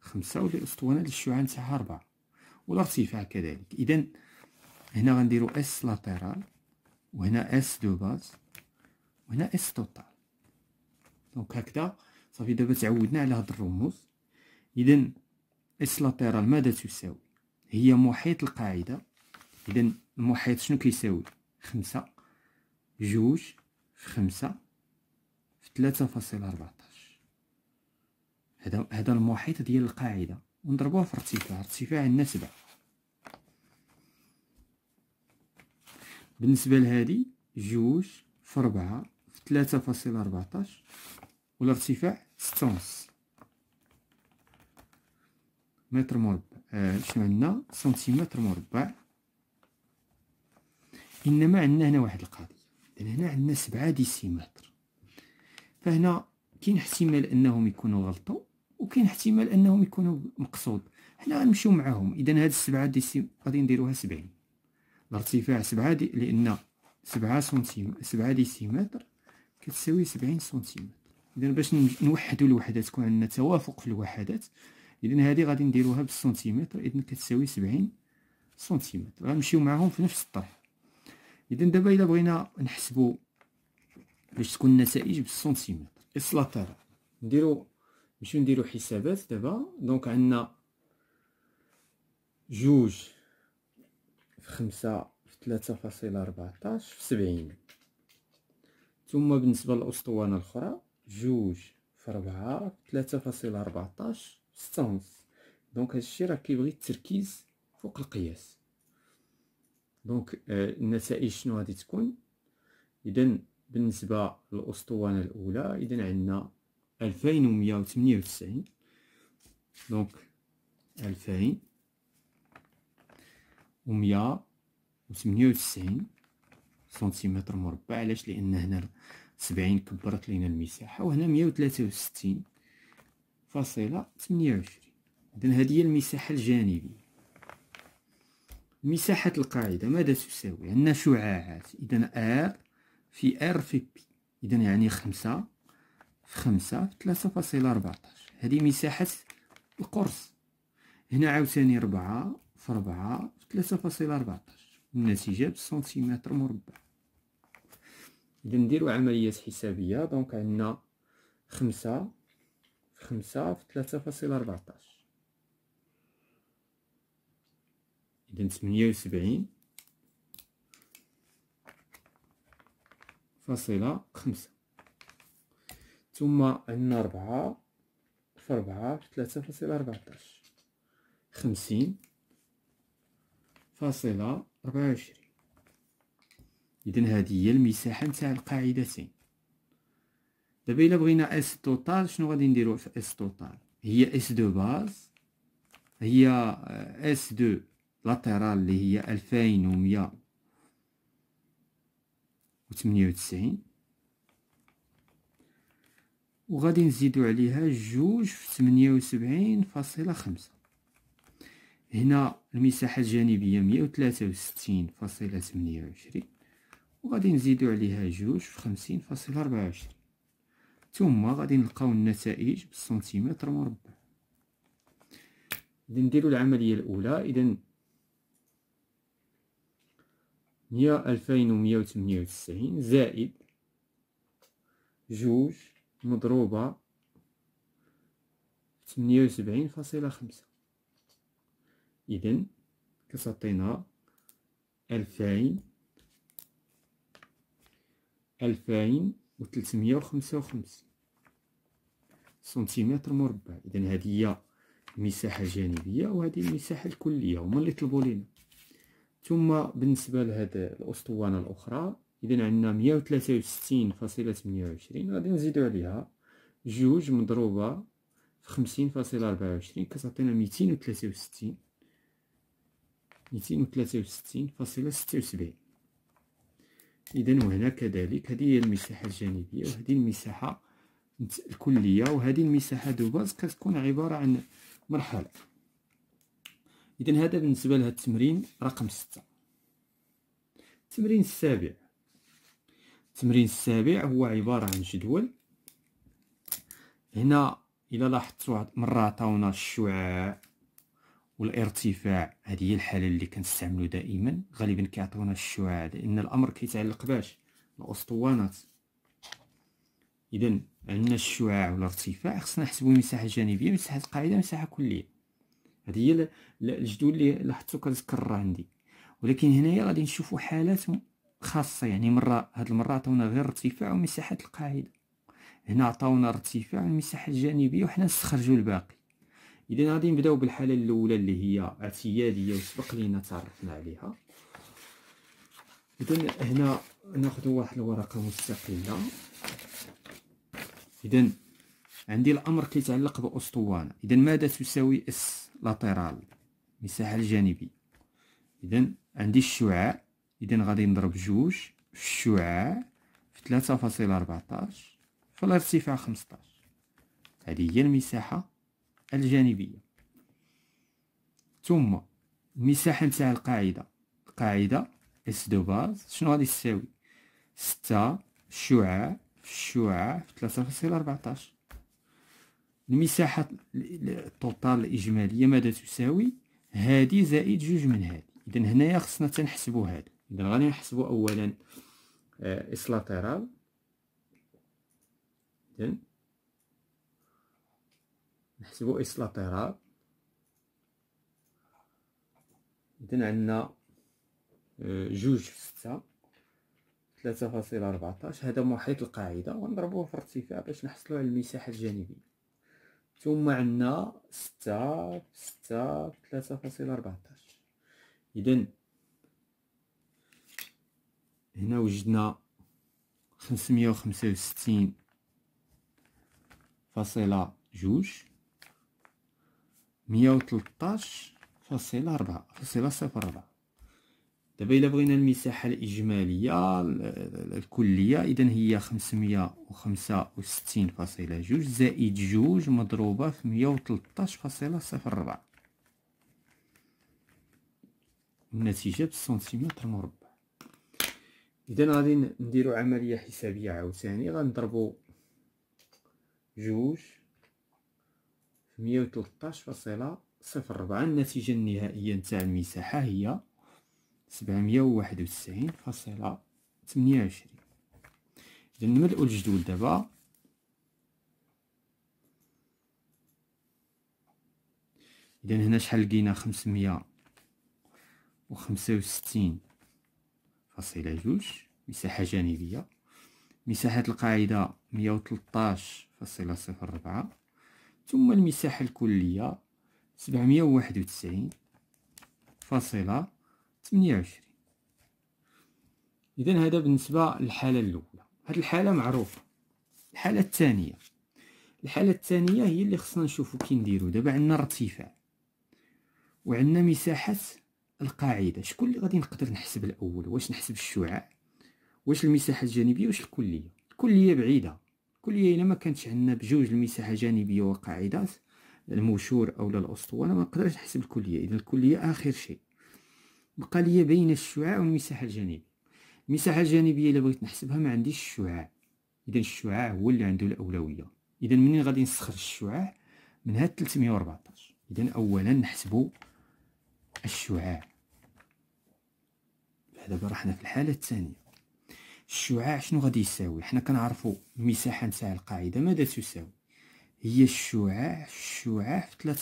Speaker 1: خمسة و الاسطوانه اللي الشعاع نتاعها أربعة والارتفاع كذلك اذا هنا غنديرو اس لاتيرال وهنا اس دو باز وهنا اس توتال دونك هكذا صافي دابا تعودنا على هاد الرموز اذا اس لاتيرال ماذا تساوي هي محيط القاعده اذا المحيط شنو كيساوي خمسة جوج في خمسة في ثلاثة فاصلة أربعتاش هذا المحيط ديال القاعده ونضربوها في ارتفاع ارتفاع عندنا سبعة بالنسبه لهذه جوج في ربعة في ثلاثة فاصلة أربعتاش والارتفاع 6 ونص متر مربع آه شنو عندنا سنتيمتر مربع انما عندنا هنا واحد القضيه لان هنا عندنا 7 ديسيمتر فهنا كاين احتمال انهم يكونوا غلطوا وكاين احتمال انهم يكونوا مقصود حنا غنمشيو معاهم اذا هاد السبعة ديسيم غادي نديروها سبعين الارتفاع سبعة دي... لان سبعة سنتيم سبعة ديسيمتر كتساوي سبعين سنتيمتر اذا باش نوحدوا الوحدات تكون عندنا توافق في الوحدات اذا هذه غادي نديروها بالسنتيمتر اذا كتساوي 70 سنتيمتر غنمشيو معاهم في نفس الطرح اذا دابا الا بغينا نحسبوا باش تكون النتائج بالسنتيمتر اسلاطير نديرو نمشيو نديرو حسابات دابا دونك عندنا جوج في خمسة في ثلاثة فاصلة ربعتاش في سبعين ثم بالنسبة للأسطوانة الأخرى جوج في ربعة ثلاثة فاصلة ربعتاش ستة ونص دونك هادشي راه كيبغي التركيز فوق القياس دونك آه، النتائج شنو غادي تكون اذا بالنسبه للاسطوانه الاولى اذا عندنا ألفين ومية وتسعين دونك ومية وتمنية وتسعين سنتيمتر مربع علاش لان هنا سبعين كبرت لينا المساحة وهنا مية وتلاتة وستين فاصلة تمنية وعشرين إذن هذه هي المساحة الجانبية مساحة القاعدة ماذا تساوي عندنا شعاعات إذن آر في آر في بي إذن يعني خمسة في خمسة في ثلاثة فاصلة ربعتاش هذه مساحة القرص هنا عاوتاني ربعة في ربعة في ثلاثة فاصلة ربعتاش النتيجة بالسنتيمتر مربع إذا نديرو عملية حسابية دونك عندنا خمسة في خمسة في ثلاثة فاصلة ربعطاش إذا ثمانية وسبعين فاصلة خمسة ثم عندنا ربعة في ربعة في ثلاثة فاصلة ربعطاش خمسين فاصلة ربعة وعشرين إذن هذه هي المساحه نتاع القاعدتين دابا الا بغينا اس توتال شنو غادي نديرو في اس توتال هي اس دو باز هي اس دو لاتيرال اللي هي ألفين ومية وثمانية وتسعين وغادي نزيدو عليها جوج في ثمانية وسبعين فاصلة خمسة هنا المساحة الجانبية مية وتلاتة وستين فاصلة ثمانية وعشرين وغادي نزيدو عليها جوج في خمسين فاصلة ربعة وعشرين ثم غادي نلقاو النتائج بالسنتيمتر مربع إذا نديرو العملية الأولى إذا مية ألفين ومية وتمنية وتسعين زائد جوج مضروبة تمنية وسبعين فاصلة خمسة إذا كتعطينا ألفين ألفين وتلتمية وخمسة وخمسين سنتيمتر مربع إذا هذه هي المساحة الجانبية وهذه المساحة الكلية هما اللي طلبوا لنا ثم بالنسبة لهذا الأسطوانة الأخرى إذا عندنا مية وثلاثة وستين فاصلة ثمانية وعشرين غادي نزيدو عليها جوج مضروبة في خمسين فاصلة ربعة وعشرين كتعطينا ميتين وثلاثة وستين ميتين وثلاثة وستين فاصلة ستة وسبعين اذا وهنا كذلك هذه هي المساحه الجانبيه وهذه المساحه الكليه وهذه المساحه دو باز كتكون عباره عن مرحله اذا هذا بالنسبه لهذا التمرين رقم 6 التمرين السابع التمرين السابع هو عباره عن جدول هنا الى لاحظتوا مرة عطاونا الشعاع والارتفاع هذه هي الحاله اللي كنستعملو دائما غالبا كيعطيونا الشعاع لان الامر كيتعلق باش الاسطوانات اذا عندنا الشعاع والارتفاع خصنا نحسبو مساحه جانبيه مساحه قاعده مساحه كليه هذه هي الجدول اللي لاحظتو كنذكر عندي ولكن هنايا غادي نشوفو حالات خاصه يعني مره هاد المره عطاونا غير ارتفاع ومساحه القاعده هنا عطاونا ارتفاع المساحه الجانبيه وحنا نستخرجوا الباقي اذا غادي نبداو بالحاله الاولى اللي هي اعتياديه وسبق لينا تعرفنا عليها اذا هنا ناخذ واحد الورقه مستقله اذا عندي الامر كيتعلق باسطوانه اذا ماذا تساوي اس لاتيرال المساحه الجانبيه اذا عندي الشعاع اذا غادي نضرب جوج في الشعاع في ثلاثة فاصلة 3.14 في الارتفاع 15 هذه هي المساحه الجانبية ثم المساحة نتاع القاعدة القاعدة اس دو باز شنو غادي تساوي ستة شعاع في الشعاع في تلاتة فاصلة ربعتاش المساحة التوتال الإجمالية ماذا تساوي هادي زائد جوج من هادي إذا هنايا خصنا تنحسبو هادي إذا غادي نحسبو أولا آه، إس لاتيرال إذن نحسبو اس لاتيرال اذا عندنا آه، جوج في ستة ثلاثة فاصلة ربعتاش هذا محيط القاعدة ونضربوه في ارتفاع باش نحصلو على المساحة الجانبية ثم عندنا ستة في ستة في ثلاثة فاصلة ربعتاش إذن هنا وجدنا خمسمية وخمسة وستين فاصلة جوج مية وتلطاش فاصلة ربعة فاصلة صفر ربعة دابا إلا بغينا المساحة الإجمالية الكلية إذا هي خمسمية وخمسة وستين فاصلة جوج زائد جوج مضروبة في مية وتلطاش فاصلة صفر ربعة النتيجة بالسنتيمتر مربع إذا غادي نديرو عملية حسابية عاوتاني غنضربو جوج ميه النتيجة النهائية نتاع المساحة هي سبعميه وواحد وتسعين فاصله وعشرين إذا نملأو الجدول دابا إذا هنا شحال لقينا خمسميه وخمسة وستين فاصلة جوج مساحة جانبية مساحة القاعدة مية وتلطاش فاصلة صفر ربعة ثم المساحة الكلية سبعمية وواحد وتسعين فاصلة تمنية وعشرين إذا هذا بالنسبة للحالة الأولى هاد الحالة معروفة الحالة الثانية الحالة الثانية هي اللي خصنا نشوفو كي نديرو دابا عندنا ارتفاع وعندنا مساحة القاعدة شكون اللي غادي نقدر نحسب الأول واش نحسب الشعاع واش المساحة الجانبية واش الكلية الكلية بعيدة كلية الا ما كانتش عندنا بجوج المساحه جانبيه وقاعدة الموشور او الاسطوانه ما نقدرش نحسب الكليه اذا الكليه اخر شيء بقى لي بين الشعاع والمساحه الجانبيه المساحه الجانبيه الا بغيت نحسبها ما عنديش الشعاع اذا الشعاع هو اللي عنده الاولويه اذا منين غادي نسخر الشعاع من هاد 314 اذا اولا نحسبوا الشعاع دابا راحنا في الحاله الثانيه الشعاع شنو غادي يساوي حنا كنعرفوا المساحه نتاع القاعده ماذا تساوي هي الشعاع الشعاع في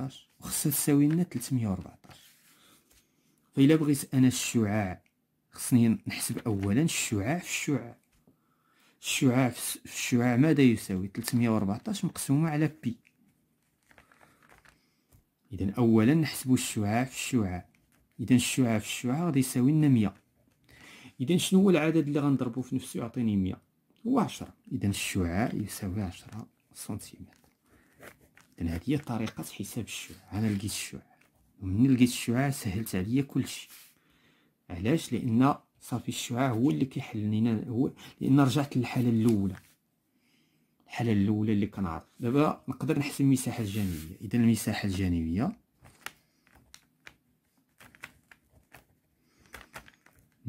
Speaker 1: 3.14 وخصها تساوي لنا 314 فإلا بغيت انا الشعاع خصني نحسب اولا الشعاع في الشعاع الشعاع في الشعاع ماذا يساوي 314 مقسومه على بي اذا اولا نحسبو الشعاع في الشعاع اذا الشعاع في الشعاع غادي يساوي لنا 100 اذا شنو هو العدد اللي غنضربو في نفسه يعطيني 100 هو 10 اذا الشعاع يساوي 10 سنتيمتر اذا هذه هي طريقه حساب الشعاع انا لقيت الشعاع ومن لقيت الشعاع سهلت عليا كلشي علاش لان صافي الشعاع هو اللي كيحل لينا هو لان رجعت للحاله الاولى الحاله الاولى اللي كنعرف دابا نقدر نحسب المساحه الجانبيه اذا المساحه الجانبيه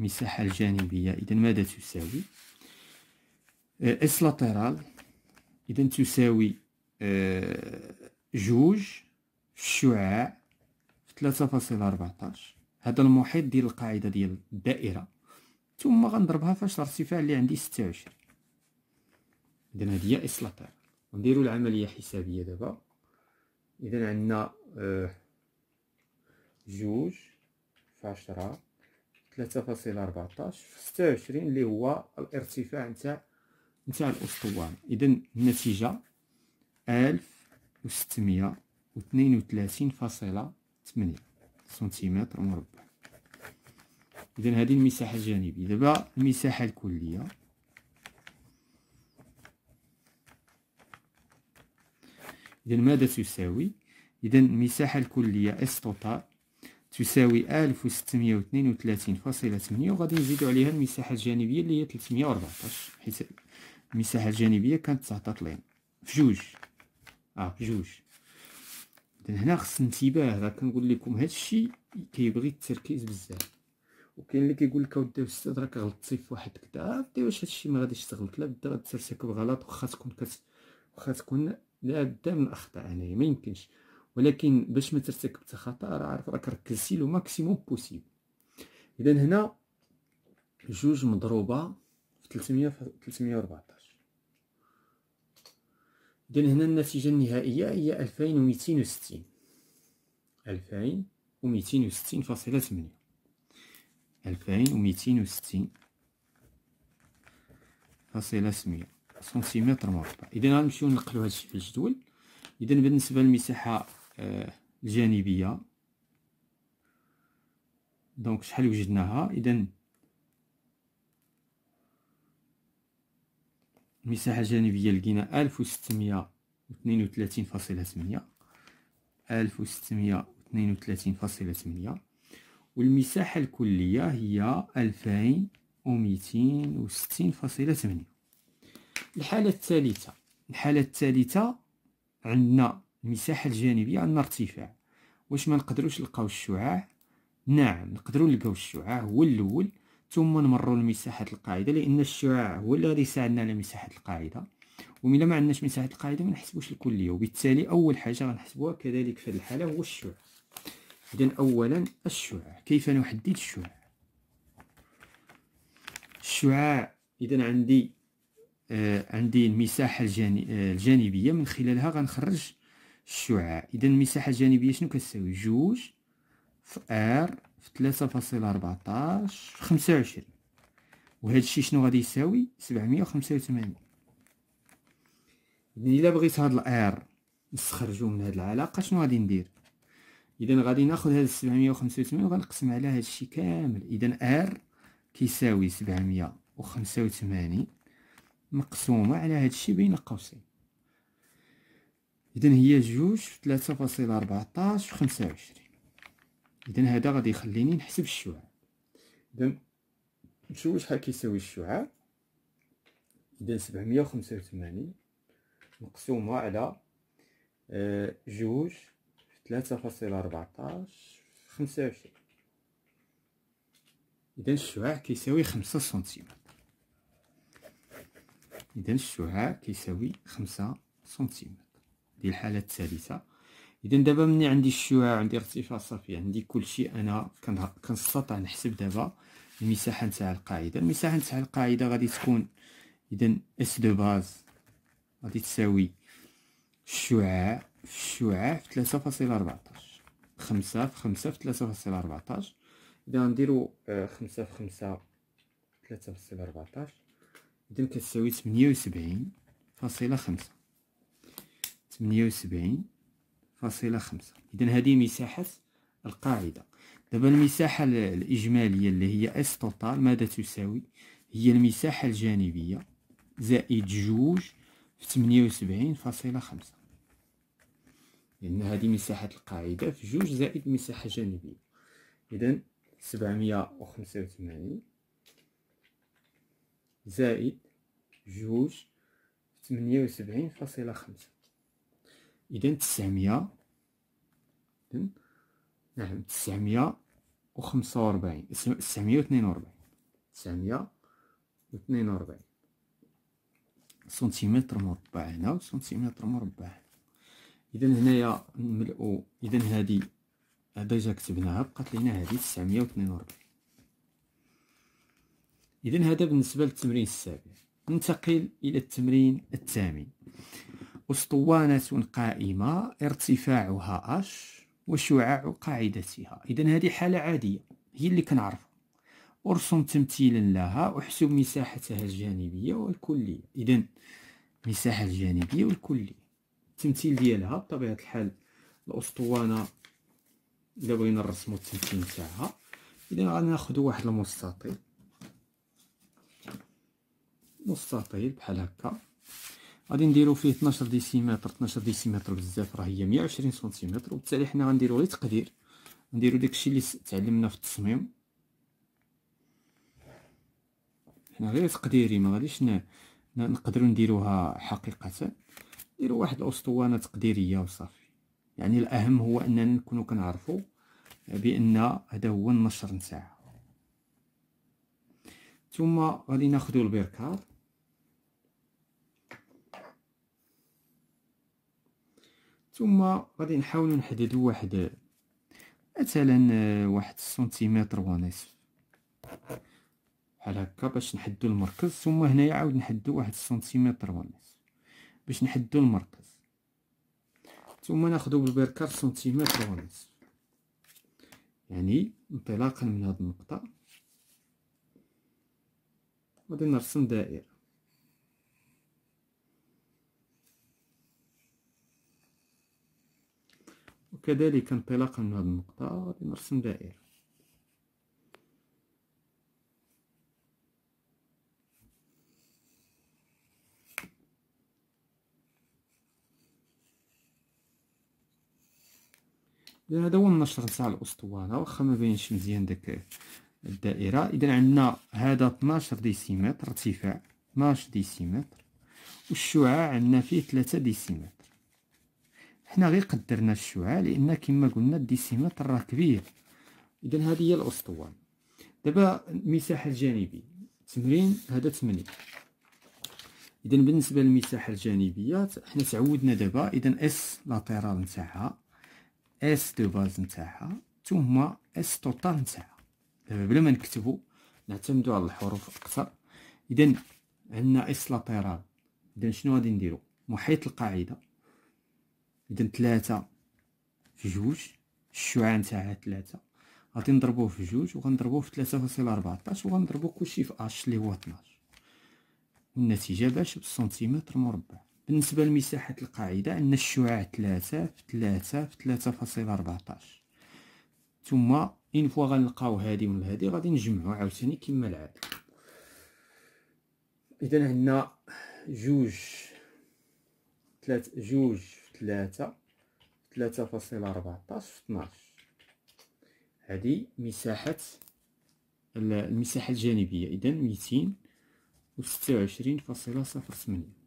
Speaker 1: المساحة الجانبية إذا ماذا تساوي إس لاتيرال إذا تساوي آه، جوج شعاع في ثلاثة فاصلة أربعتاش هذا المحيط ديال القاعدة ديال الدائرة ثم غنضربها فاش الارتفاع اللي عندي ستة وعشرين إذا هادي هي إس لاتيرال نديرو العملية حسابية دابا إذا عندنا آه، جوج في عشرة 3.14 في 26 اللي هو الارتفاع نتاع نتاع الاسطوانه اذا النتيجه 1632.8 سنتيمتر مربع اذا هذه المساحه الجانبيه دابا المساحه الكليه اذا ماذا تساوي اذا المساحه الكليه اس توتال تساوي 1632.8 وغادي نزيدو عليها المساحة الجانبية اللي هي 314 حيت المساحة الجانبية كانت 19 لين في جوج اه في جوج إذن هنا خص انتباه راه كنقول لكم هادشي كيبغي التركيز بزاف وكاين اللي كيقول لك اودي استاذ راك غلطتي في واحد كدا عرفتي آه، واش هادشي ما غاديش تغلط لا بدا غترتكب غلط وخا تكون كت وخا تكون لا بدا من الاخطاء هنايا ما يمكنش ولكن باش ما ترتكب خطر عارف راك ركزتي لو ماكسيموم بوسيبل اذا هنا جوج مضروبه في 300 في 314 اذا هنا النتيجه النهائيه هي 2260 2260 فاصلة 8 2260 فاصلة 8 سنتيمتر مربع اذا غنمشيو نقلو هادشي في الجدول اذا بالنسبه للمساحه الجانبيه آه، دونك شحال وجدناها اذا المساحه الجانبيه لقينا ألف وستمية وثنين وثلاثين فاصلة ثمانية ألف وستمية وثنين وثلاثين فاصلة ثمانية والمساحه الكليه هي ألفين وميتين وستين فاصلة ثمانية الحاله الثالثه الحاله الثالثه عندنا المساحة الجانبية عندنا ارتفاع واش ما نقدروش نلقاو الشعاع نعم نقدروا نلقاو الشعاع هو الاول ثم نمروا لمساحة القاعدة لأن الشعاع هو اللي غادي يساعدنا على مساحة القاعدة وملا ما عندناش مساحة القاعدة ما نحسبوش الكلية وبالتالي أول حاجة غنحسبوها كذلك في الحالة هو الشعاع إذا أولا الشعاع كيف نحدد الشعاع الشعاع إذا عندي آه عندي المساحة آه، الجانبية من خلالها غنخرج الشعاع اذا المساحه الجانبيه شنو كتساوي جوج في ار في ثلاثة فاصلة أربعتاش في خمسة وعشرين وهذا الشيء شنو غادي يساوي سبعمية وخمسة وثمانين إذا إلا بغيت هاد الار نستخرجو من هاد العلاقة شنو غادي ندير إذا غادي ناخد هاد سبعمية وخمسة وثمانين وغنقسم على هاد الشيء كامل إذا ار كيساوي سبعمية وخمسة وثمانين مقسومة على هاد الشيء بين قوسين اذا هي جوج ثلاثة فاصلة في خمسة وعشرين اذا هذا غادي يخليني نحسب الشعاع اذا نشوف شحال كيساوي الشعاع اذا سبعمية وخمسة وثمانين مقسومة على آه، جوج ثلاثة فاصلة في خمسة وعشرين اذا الشعاع كيساوي خمسة سنتيمتر اذا الشعاع كيساوي خمسة سنتيمتر ديال الحاله الثالثه اذا دابا مني عندي الشعاع عندي ارتفاع صافي عندي كلشي انا كنستطع نحسب دابا المساحه نتاع القاعده المساحه نتاع القاعده غادي تكون اذا اس دو باز غادي تساوي الشعاع في الشعاع في 3.14 خمسة في خمسة في 3.14 اذا غنديرو آه، خمسة في خمسة فاصلة ربعتاش اذا كتساوي وسبعين فاصلة خمسة 78 فاصلة خمسة إذا هذه مساحة القاعدة دابا المساحة الإجمالية اللي هي اس توتال ماذا تساوي هي المساحة الجانبية زائد جوج في ثمانية وسبعين فاصلة خمسة لأن هذه مساحة القاعدة في جوج زائد مساحة جانبية إذا سبعمية وخمسة وثمانين زائد جوج في ثمانية وسبعين فاصلة خمسة إذا تسعمية نعم تسعمية وخمسة وأربعين تسعمية وأربعين تسعمية وأربعين سنتيمتر مربع هنا وسنتيمتر مربع إذا هنايا نملأو إذا هادي هادا جا كتبناها بقات لينا هادي تسعمية وأربعين إذا هذا بالنسبة للتمرين السابع ننتقل إلى التمرين الثامن أسطوانة قائمة ارتفاعها أش وشعاع قاعدتها إذا هذه حالة عادية هي اللي كنعرفها أرسم تمثيلا لها أحسب مساحتها الجانبية والكلية إذا المساحة الجانبية والكلية التمثيل ديالها بطبيعة الحال الأسطوانة إلا بغينا نرسمو التمثيل تاعها إذا غناخدو واحد المستطيل مستطيل بحال هكا غادي نديرو فيه 12 ديسيمتر 12 ديسيمتر بزاف راه هي 120 سنتيمتر وبالتالي حنا غنديرو غير تقدير نديرو داكشي اللي تعلمنا في التصميم حنا غير تقديري ما غاديش نقدروا نديروها حقيقه نديرو واحد الاسطوانه تقديريه وصافي يعني الاهم هو اننا نكونوا كنعرفوا بان هذا هو النشر نتاعها ثم غادي ناخذ البركار ثم غادي نحاولو نحددو واحد مثلا آه، واحد سنتيمتر ونصف بحال هكا باش نحدو المركز ثم هنايا عاود نحدو واحد سنتيمتر ونصف باش نحدو المركز ثم ناخدو بالبركه سنتيمتر ونصف يعني انطلاقا من هاد النقطه غادي نرسم دائره وكذلك انطلاقا من هذه النقطة آه، نرسم دائرة هذا هو النشر تاع الاسطوانه واخا ما باينش مزيان داك الدائره اذا عندنا هذا 12 ديسيمتر ارتفاع 12 ديسيمتر والشعاع عندنا فيه 3 ديسيمتر حنا غير قدرنا الشعاع لان كما قلنا الديسيمتر راه كبير اذا هذه هي الاسطوانه دابا المساحه الجانبيه تمرين هذا 8 اذا بالنسبه للمساحه الجانبيه حنا تعودنا دابا اذا اس لاتيرال نتاعها اس دو باز نتاعها ثم اس توتال نتاعها دابا بلا ما نكتبو نعتمدو على الحروف اكثر اذا عندنا اس لاتيرال اذا شنو غادي نديرو محيط القاعده اذا ثلاثة في جوج الشعاع نتاعها ثلاثة غادي نضربوه في جوج وغنضربوه في ثلاثة فاصلة ربعطاش وغنضربو كلشي في اش اللي هو طناش والنتيجة باش بالسنتيمتر مربع بالنسبة لمساحة القاعدة عندنا الشعاع ثلاثة في ثلاثة في ثلاثة فاصلة ربعطاش ثم إن فوا غنلقاو هادي من هادي غادي نجمعو عاوتاني كما العادة إذا عندنا جوج ثلاث جوج تلاتة تلاتة فاصلة في طناش هذه مساحة المساحة الجانبية إذا ميتين وستة وعشرين فاصلة صفر ثمانية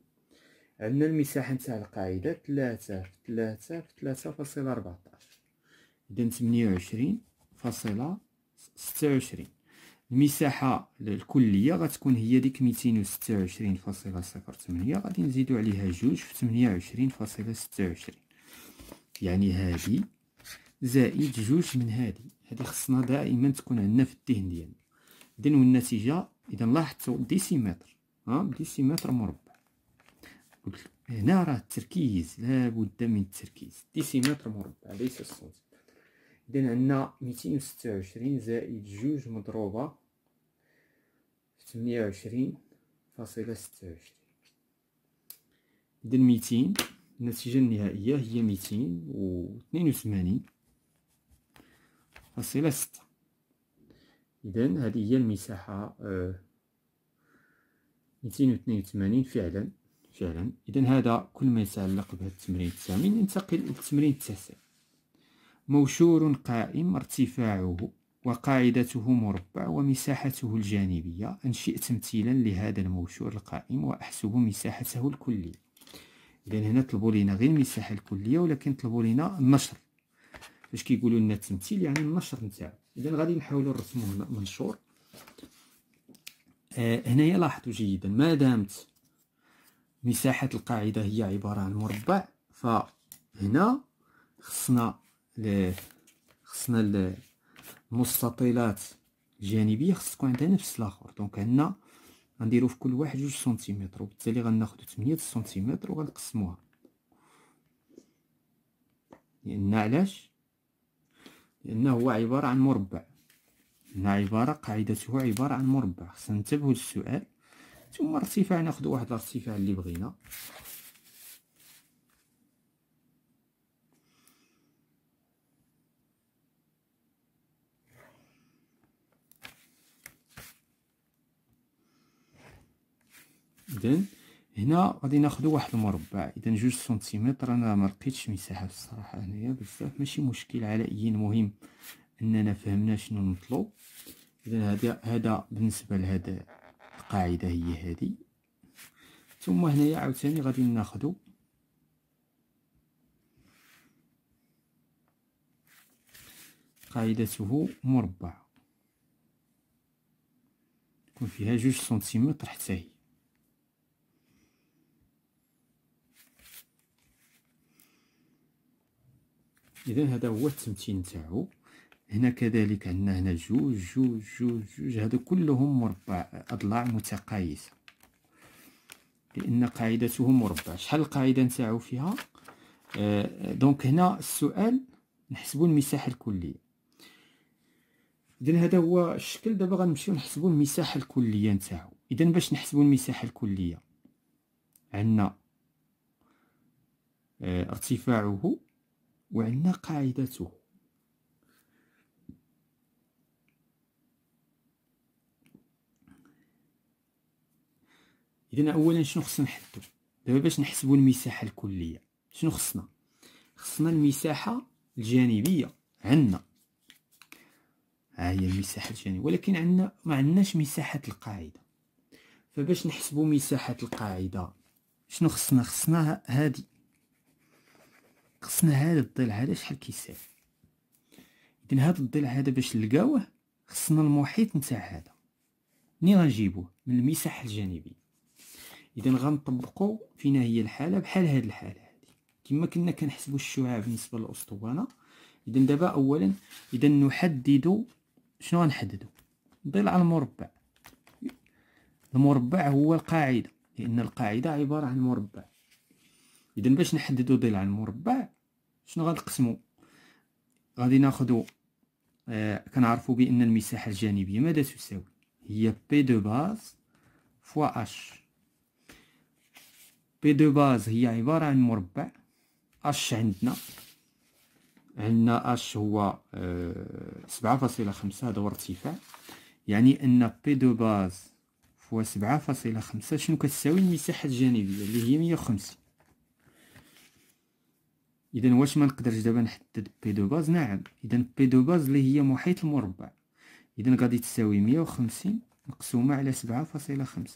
Speaker 1: عندنا المساحة نتاع القاعدة تلاتة في في تلاتة فاصلة ربعطاش إذا ثمانية وعشرين فاصلة ستة وعشرين المساحة الكلية غتكون هي ديك ميتين وستة وعشرين فاصلة صفر تمنية غادي نزيدو عليها جوج في تمنية وعشرين فاصلة ستة وعشرين يعني هادي زائد جوج من هادي هادي خصنا دائما تكون عندنا في الذهن ديالنا إذن والنتيجة إذا لاحظتو ديسيمتر ها ديسيمتر مربع هنا راه التركيز لابد من التركيز ديسيمتر مربع ليس الصوت إذا عندنا ميتين وستة وعشرين زائد جوج مضروبة في تمنية وعشرين فاصلة ستة وعشرين إذا ميتين النتيجة النهائية هي ميتين واثنين وثمانين فاصلة ستة إذا هذه هي المساحة آه، ميتين واثنين وثمانين فعلا فعلا إذا هذا كل ما يتعلق بهذا التمرين الثامن ننتقل للتمرين التاسع موشور قائم ارتفاعه وقاعدته مربع ومساحته الجانبية أنشئ تمثيلا لهذا الموشور القائم وأحسب مساحته الكلية إذا هنا طلبوا لنا غير المساحة الكلية ولكن طلبوا لنا النشر فاش كيقولوا لنا التمثيل يعني النشر نتاعو إذا غادي نحاولوا هنا منشور آه هنايا لاحظوا جيدا ما دامت مساحة القاعدة هي عبارة عن مربع فهنا خصنا خصنا المستطيلات الجانبيه خص تكون عندها نفس الاخر دونك هنا غنديرو في كل واحد جوج سنتيمتر وبالتالي غناخدو تمنية سنتيمتر وغنقسموها لان علاش لانه هو عباره عن مربع هنا عباره قاعدته عباره عن مربع خصنا ننتبهو للسؤال ثم ارتفاع ناخدو واحد الارتفاع اللي بغينا اذا هنا غادي ناخذ واحد المربع اذا جوج سنتيمتر انا ما لقيتش مساحه الصراحه هنايا بزاف ماشي مشكل علائيا مهم اننا فهمنا شنو نطلب اذا هدا هذا بالنسبه لهذا القاعده هي هذه ثم هنايا عاوتاني غادي ناخذ قاعدته مربع يكون فيها جوج سنتيمتر حتى هي اذا هذا هو التمثيل نتاعو هنا كذلك عندنا هنا جوج جوج جوج جوج هادو كلهم مربع اضلاع متقايسه لان قاعدته مربع شحال القاعده نتاعو فيها آه دونك هنا السؤال نحسبوا المساحه الكليه اذا هذا هو الشكل دابا غنمشيو نحسبوا المساحه الكليه نتاعو اذا باش نحسبوا المساحه الكليه عندنا اه ارتفاعه وعندنا قاعدته اذا اولا شنو خصنا نحدو دابا باش نحسبوا المساحه الكليه شنو خصنا خصنا المساحه الجانبيه عندنا ها هي المساحه الجانبيه ولكن عندنا ما عندناش مساحه القاعده فباش نحسبوا مساحه القاعده شنو خصنا خصنا هذه خصنا هذا الضلع هذا شحال كيساوي اذا هذا الضلع هذا باش نلقاوه خصنا المحيط نتاع هذا منين غنجيبوه من المساحه الجانبيه اذا غنطبقوا فينا هي الحاله بحال هذه الحاله هذه كما كنا كنحسبوا الشعاع بالنسبه للاسطوانه اذا دابا اولا اذا نحدد شنو غنحددوا على المربع المربع هو القاعده لان القاعده عباره عن مربع اذا باش نحددو ضلع المربع شنو غنقسمو غادي ناخدو آه كنعرفو بان المساحه الجانبيه ماذا تساوي هي بي دو باز فوا اش بي دو باز هي عباره عن مربع اش عندنا عندنا اش هو آه، سبعة فاصلة خمسة هذا هو الارتفاع يعني ان بي دو باز فوا سبعة فاصلة خمسة شنو كتساوي المساحة الجانبية اللي هي مية وخمسين اذا واش ما نقدرش دابا نحدد بي دو باز نعم اذا بي دو باز اللي هي محيط المربع اذا غادي تساوي 150 مقسومه على 7.5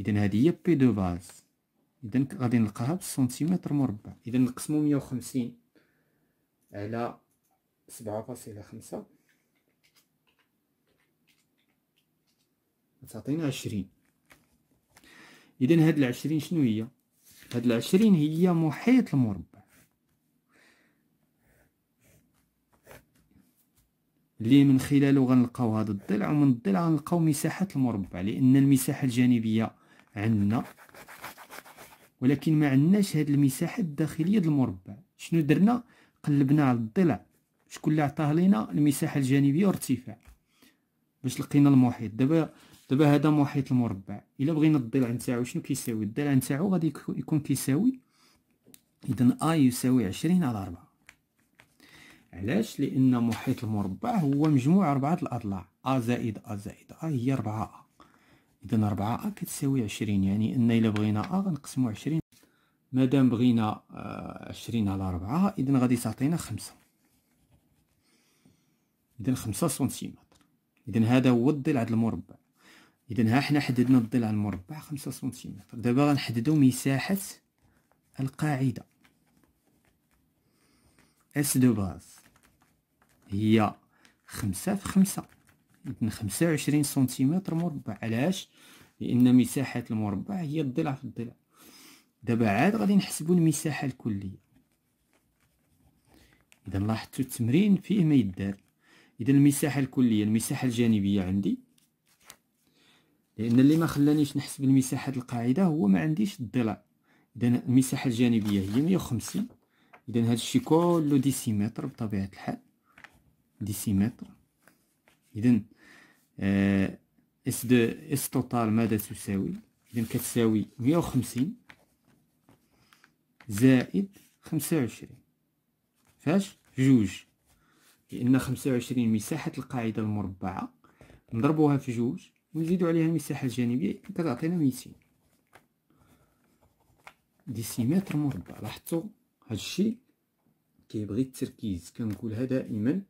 Speaker 1: اذا هذه هي بي دو باز اذا غادي نلقاها بالسنتيمتر مربع اذا نقسمو 150 على 7.5 تعطينا عشرين اذا هاد العشرين شنو هي هاد العشرين هي محيط المربع اللي من خلاله غنلقاو هذا الضلع ومن الضلع غنلقاو مساحه المربع لان المساحه الجانبيه عندنا ولكن ما عندناش هاد المساحه الداخليه المربع شنو درنا قلبنا على الضلع شكون اللي عطاه لينا المساحه الجانبيه والارتفاع باش لقينا المحيط دابا دابا هذا محيط المربع الا بغينا الضلع نتاعو شنو كيساوي الضلع نتاعو غادي يكون كيساوي اذا اي يساوي عشرين على 4 علاش لان محيط المربع هو مجموع اربعه الاضلاع ا زائد ا زائد ا هي 4 ا اذا 4 ا كتساوي 20 يعني ان الا بغينا ا غنقسمو 20 مادام بغينا 20 آه، على 4 اذا غادي تعطينا 5 اذا 5 سنتيمتر اذا هذا هو الضلع ديال المربع اذا ها حنا حددنا الضلع المربع 5 سنتيمتر دابا غنحددو مساحه القاعده اس دو باز هي خمسة في خمسة إذن خمسة وعشرين سنتيمتر مربع علاش لأن مساحة المربع هي الضلع في الضلع دابا عاد غادي نحسبو المساحة الكلية إذا لاحظتو التمرين فيه ما يدار إذا المساحة الكلية المساحة الجانبية عندي لأن اللي ما خلانيش نحسب المساحة القاعدة هو ما عنديش الضلع إذا المساحة الجانبية هي مية وخمسين إذا هادشي كله ديسيمتر بطبيعة الحال ديسيمتر اذا اس دو اس توتال ماذا تساوي اذا كتساوي مية وخمسين زائد خمسة وعشرين فاش جوج لان خمسة وعشرين مساحه القاعده المربعه نضربوها في جوج ونزيدو عليها المساحه الجانبيه كتعطينا ميتين ديسيمتر مربع لاحظتو هادشي كيبغي التركيز كنقولها دائما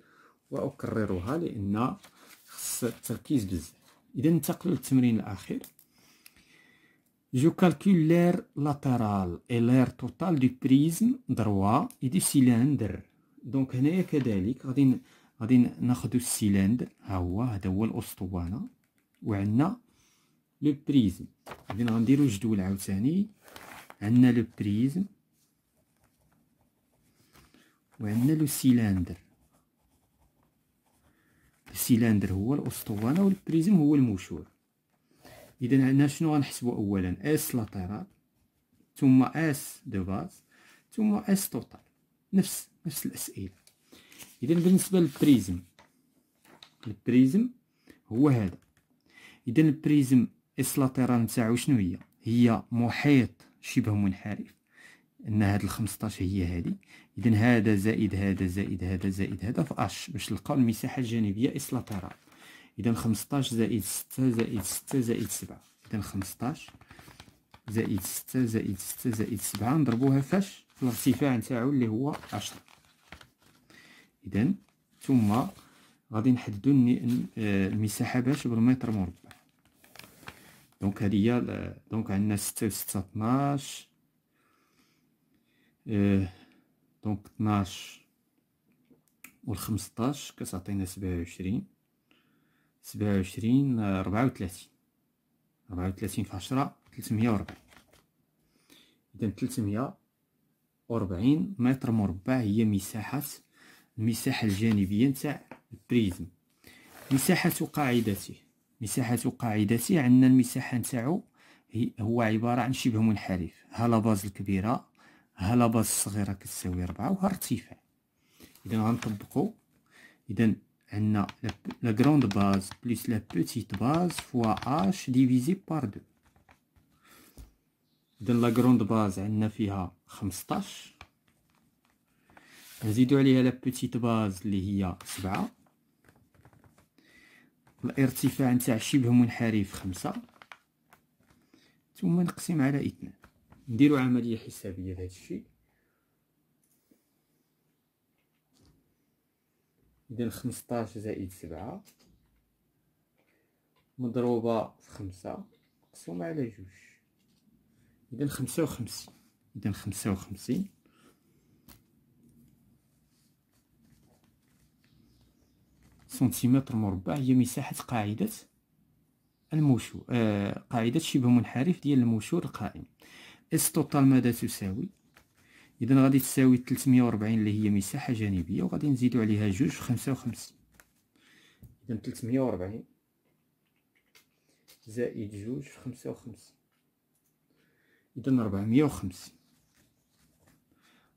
Speaker 1: واكررها لان خص التركيز بزاف اذا ننتقلوا للتمرين الاخير جو calcule l'air لاترال et l'air توتال دو بريزم دروا et du cylindre. Donc هنايا كذلك غادي غادي ناخدو السيلاندر ها هو هذا هو الاسطوانه وعندنا لو بريزم غادي غنديرو جدول عاوتاني عندنا لو بريزم وعندنا لو سيلاندر السيلندر هو الاسطوانه والبريزم هو المشور اذا عندنا شنو غنحسبو اولا اس لاتيرال ثم اس دو باز ثم اس توتال نفس نفس الاسئله اذا بالنسبه للبريزم البريزم هو هذا اذا البريزم اس لاتيرال نتاعو شنو هي هي محيط شبه منحرف ان هاد ال 15 هي هادي اذا هذا زائد هذا زائد هذا زائد هذا في اش باش نلقاو المساحه الجانبيه اس لاترال اذا 15 زائد 6 زائد 6 زائد 7 اذا 15 زائد 6 زائد 6 زائد 7 نضربوها فاش في الارتفاع نتاعو اللي هو 10 اذا ثم غادي نحددوا آه، المساحه باش بالمتر مربع دونك هذه هي دونك عندنا 6 و 6 12 إيه، دونك 12 و 15 كتعطينا 27 27 34 34 في 10 340 اذا 340 متر مربع هي مساحه المساحه الجانبيه نتاع البريزم مساحه قاعدته مساحه قاعدته عندنا المساحه نتاعو هو عباره عن شبه منحرف هلا لاباز الكبيره ها لا باز الصغيره كتساوي ربعة وها ارتفاع اذا غنطبقو اذا عندنا لا كروند باز بليس لا بوتيت باز فوا اش ديفيزي بار دو اذا لا كروند باز عندنا فيها خمسطاش نزيدو عليها لا بوتيت باز اللي هي سبعة الارتفاع نتاع شبه منحرف خمسة ثم نقسم على اثنان نديرو عمليه حسابيه لهذا الشيء اذا 15 زائد 7 مضروبه في 5 مقسومه على جوج اذا 55 اذا 55 سنتيمتر مربع هي مساحه قاعده الموشو آه قاعده شبه منحرف ديال الموشور القائم اس توتال ماذا تساوي اذا غادي تساوي 340 اللي هي مساحه جانبيه وغادي نزيدو عليها جوج في 55 اذا 340 زائد جوج في 55 اذا 450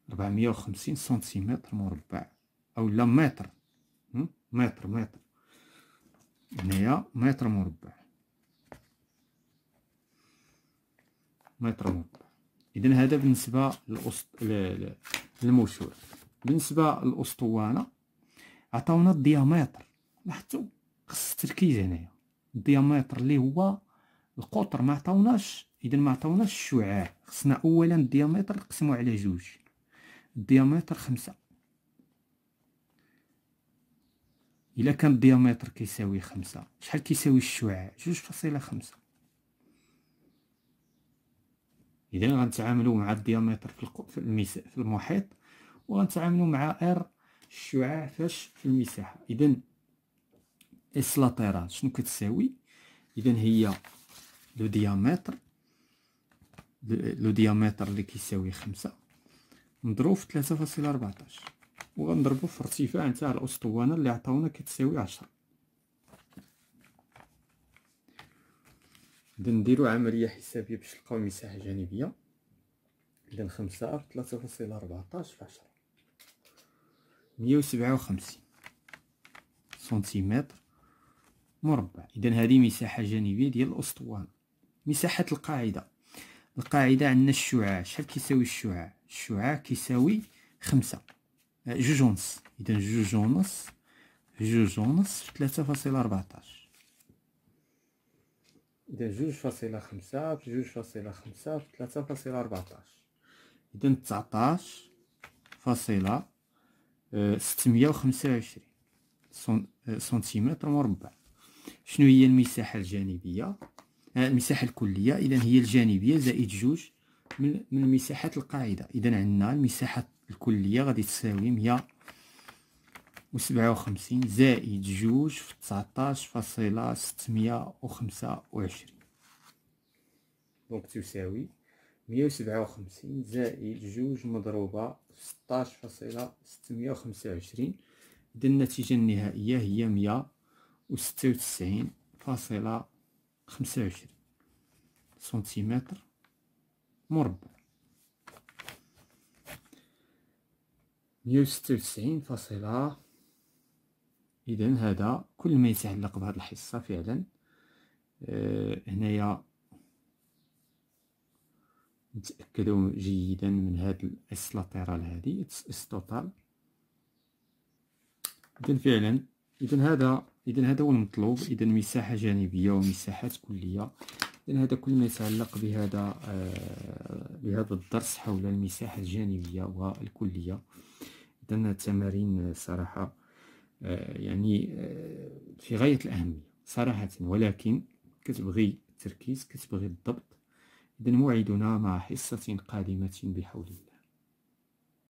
Speaker 1: 450 سنتيمتر مربع او لا متر متر متر هنايا متر مربع متر مربع اذا هذا بالنسبه للموشور بالنسبه للاسطوانه عطاونا الديامتر لاحظتوا خص التركيز هنايا الديامتر اللي هو القطر ما عطاوناش اذا ما عطاوناش الشعاع خصنا اولا الديامتر نقسمو على جوج الديامتر خمسة الا كان الديامتر كيساوي خمسة شحال كيساوي الشعاع جوج فاصلة خمسة اذا غنتعاملوا مع الديامتر في في, المس... في المحيط وغنتعاملوا مع ار الشعاع فاش في المساحه اذا اس لاتيرال شنو كتساوي اذا هي لو ديامتر لو ديامتر اللي كيساوي خمسة نضرب في تلاتة ربعتاش وغنضربو في ارتفاع نتاع الاسطوانه اللي عطاونا كتساوي عشرة إذا نديرو عملية حسابية باش نلقاو المساحة الجانبية إذا خمسة أف ثلاثة فاصلة ربعطاش في عشرة مية وسبعة وخمسين سنتيمتر مربع إذا هذه مساحة جانبية ديال الأسطوانة مساحة القاعدة القاعدة عندنا الشعاع شحال كيساوي الشعاع الشعاع كيساوي خمسة جوج ونص إذا جوج ونص جوج ونص في ثلاثة فاصلة ربعطاش إذا جوج فاصلة خمسة في جوج فاصلة خمسة في ثلاثة فاصلة ربعتاش إذا تسعتاش فاصلة ستمية وخمسة وعشرين سنتيمتر مربع شنو هي المساحة الجانبية المساحة الكلية إذا هي الجانبية زائد جوج من من مساحة القاعدة إذا عندنا المساحة الكلية غادي تساوي مية وسبعة وخمسين زائد جوج في تسعتاش فاصلة ستمية وخمسة وعشرين دونك تساوي مية وسبعة وخمسين زائد جوج مضروبة في ستاش فاصلة ستمية وخمسة وعشرين إذا النتيجة النهائية هي مية وستة وتسعين فاصلة خمسة وعشرين سنتيمتر مربع مية وستة وتسعين فاصلة اذا هذا كل ما يتعلق بهذه الحصه فعلا أه هنايا نتاكدوا جيدا من هذه الاس لاتيرال هذه اس توتال اذا فعلا اذا هذا اذا هذا هو المطلوب اذا مساحه جانبيه ومساحات كليه اذا هذا كل ما يتعلق بهذا آه بهذا الدرس حول المساحه الجانبيه والكليه اذا التمارين صراحه آه، يعني آه، في غاية الأهمية صراحة ولكن كتبغي التركيز كتبغي الضبط إذا موعدنا مع حصة قادمة بحول الله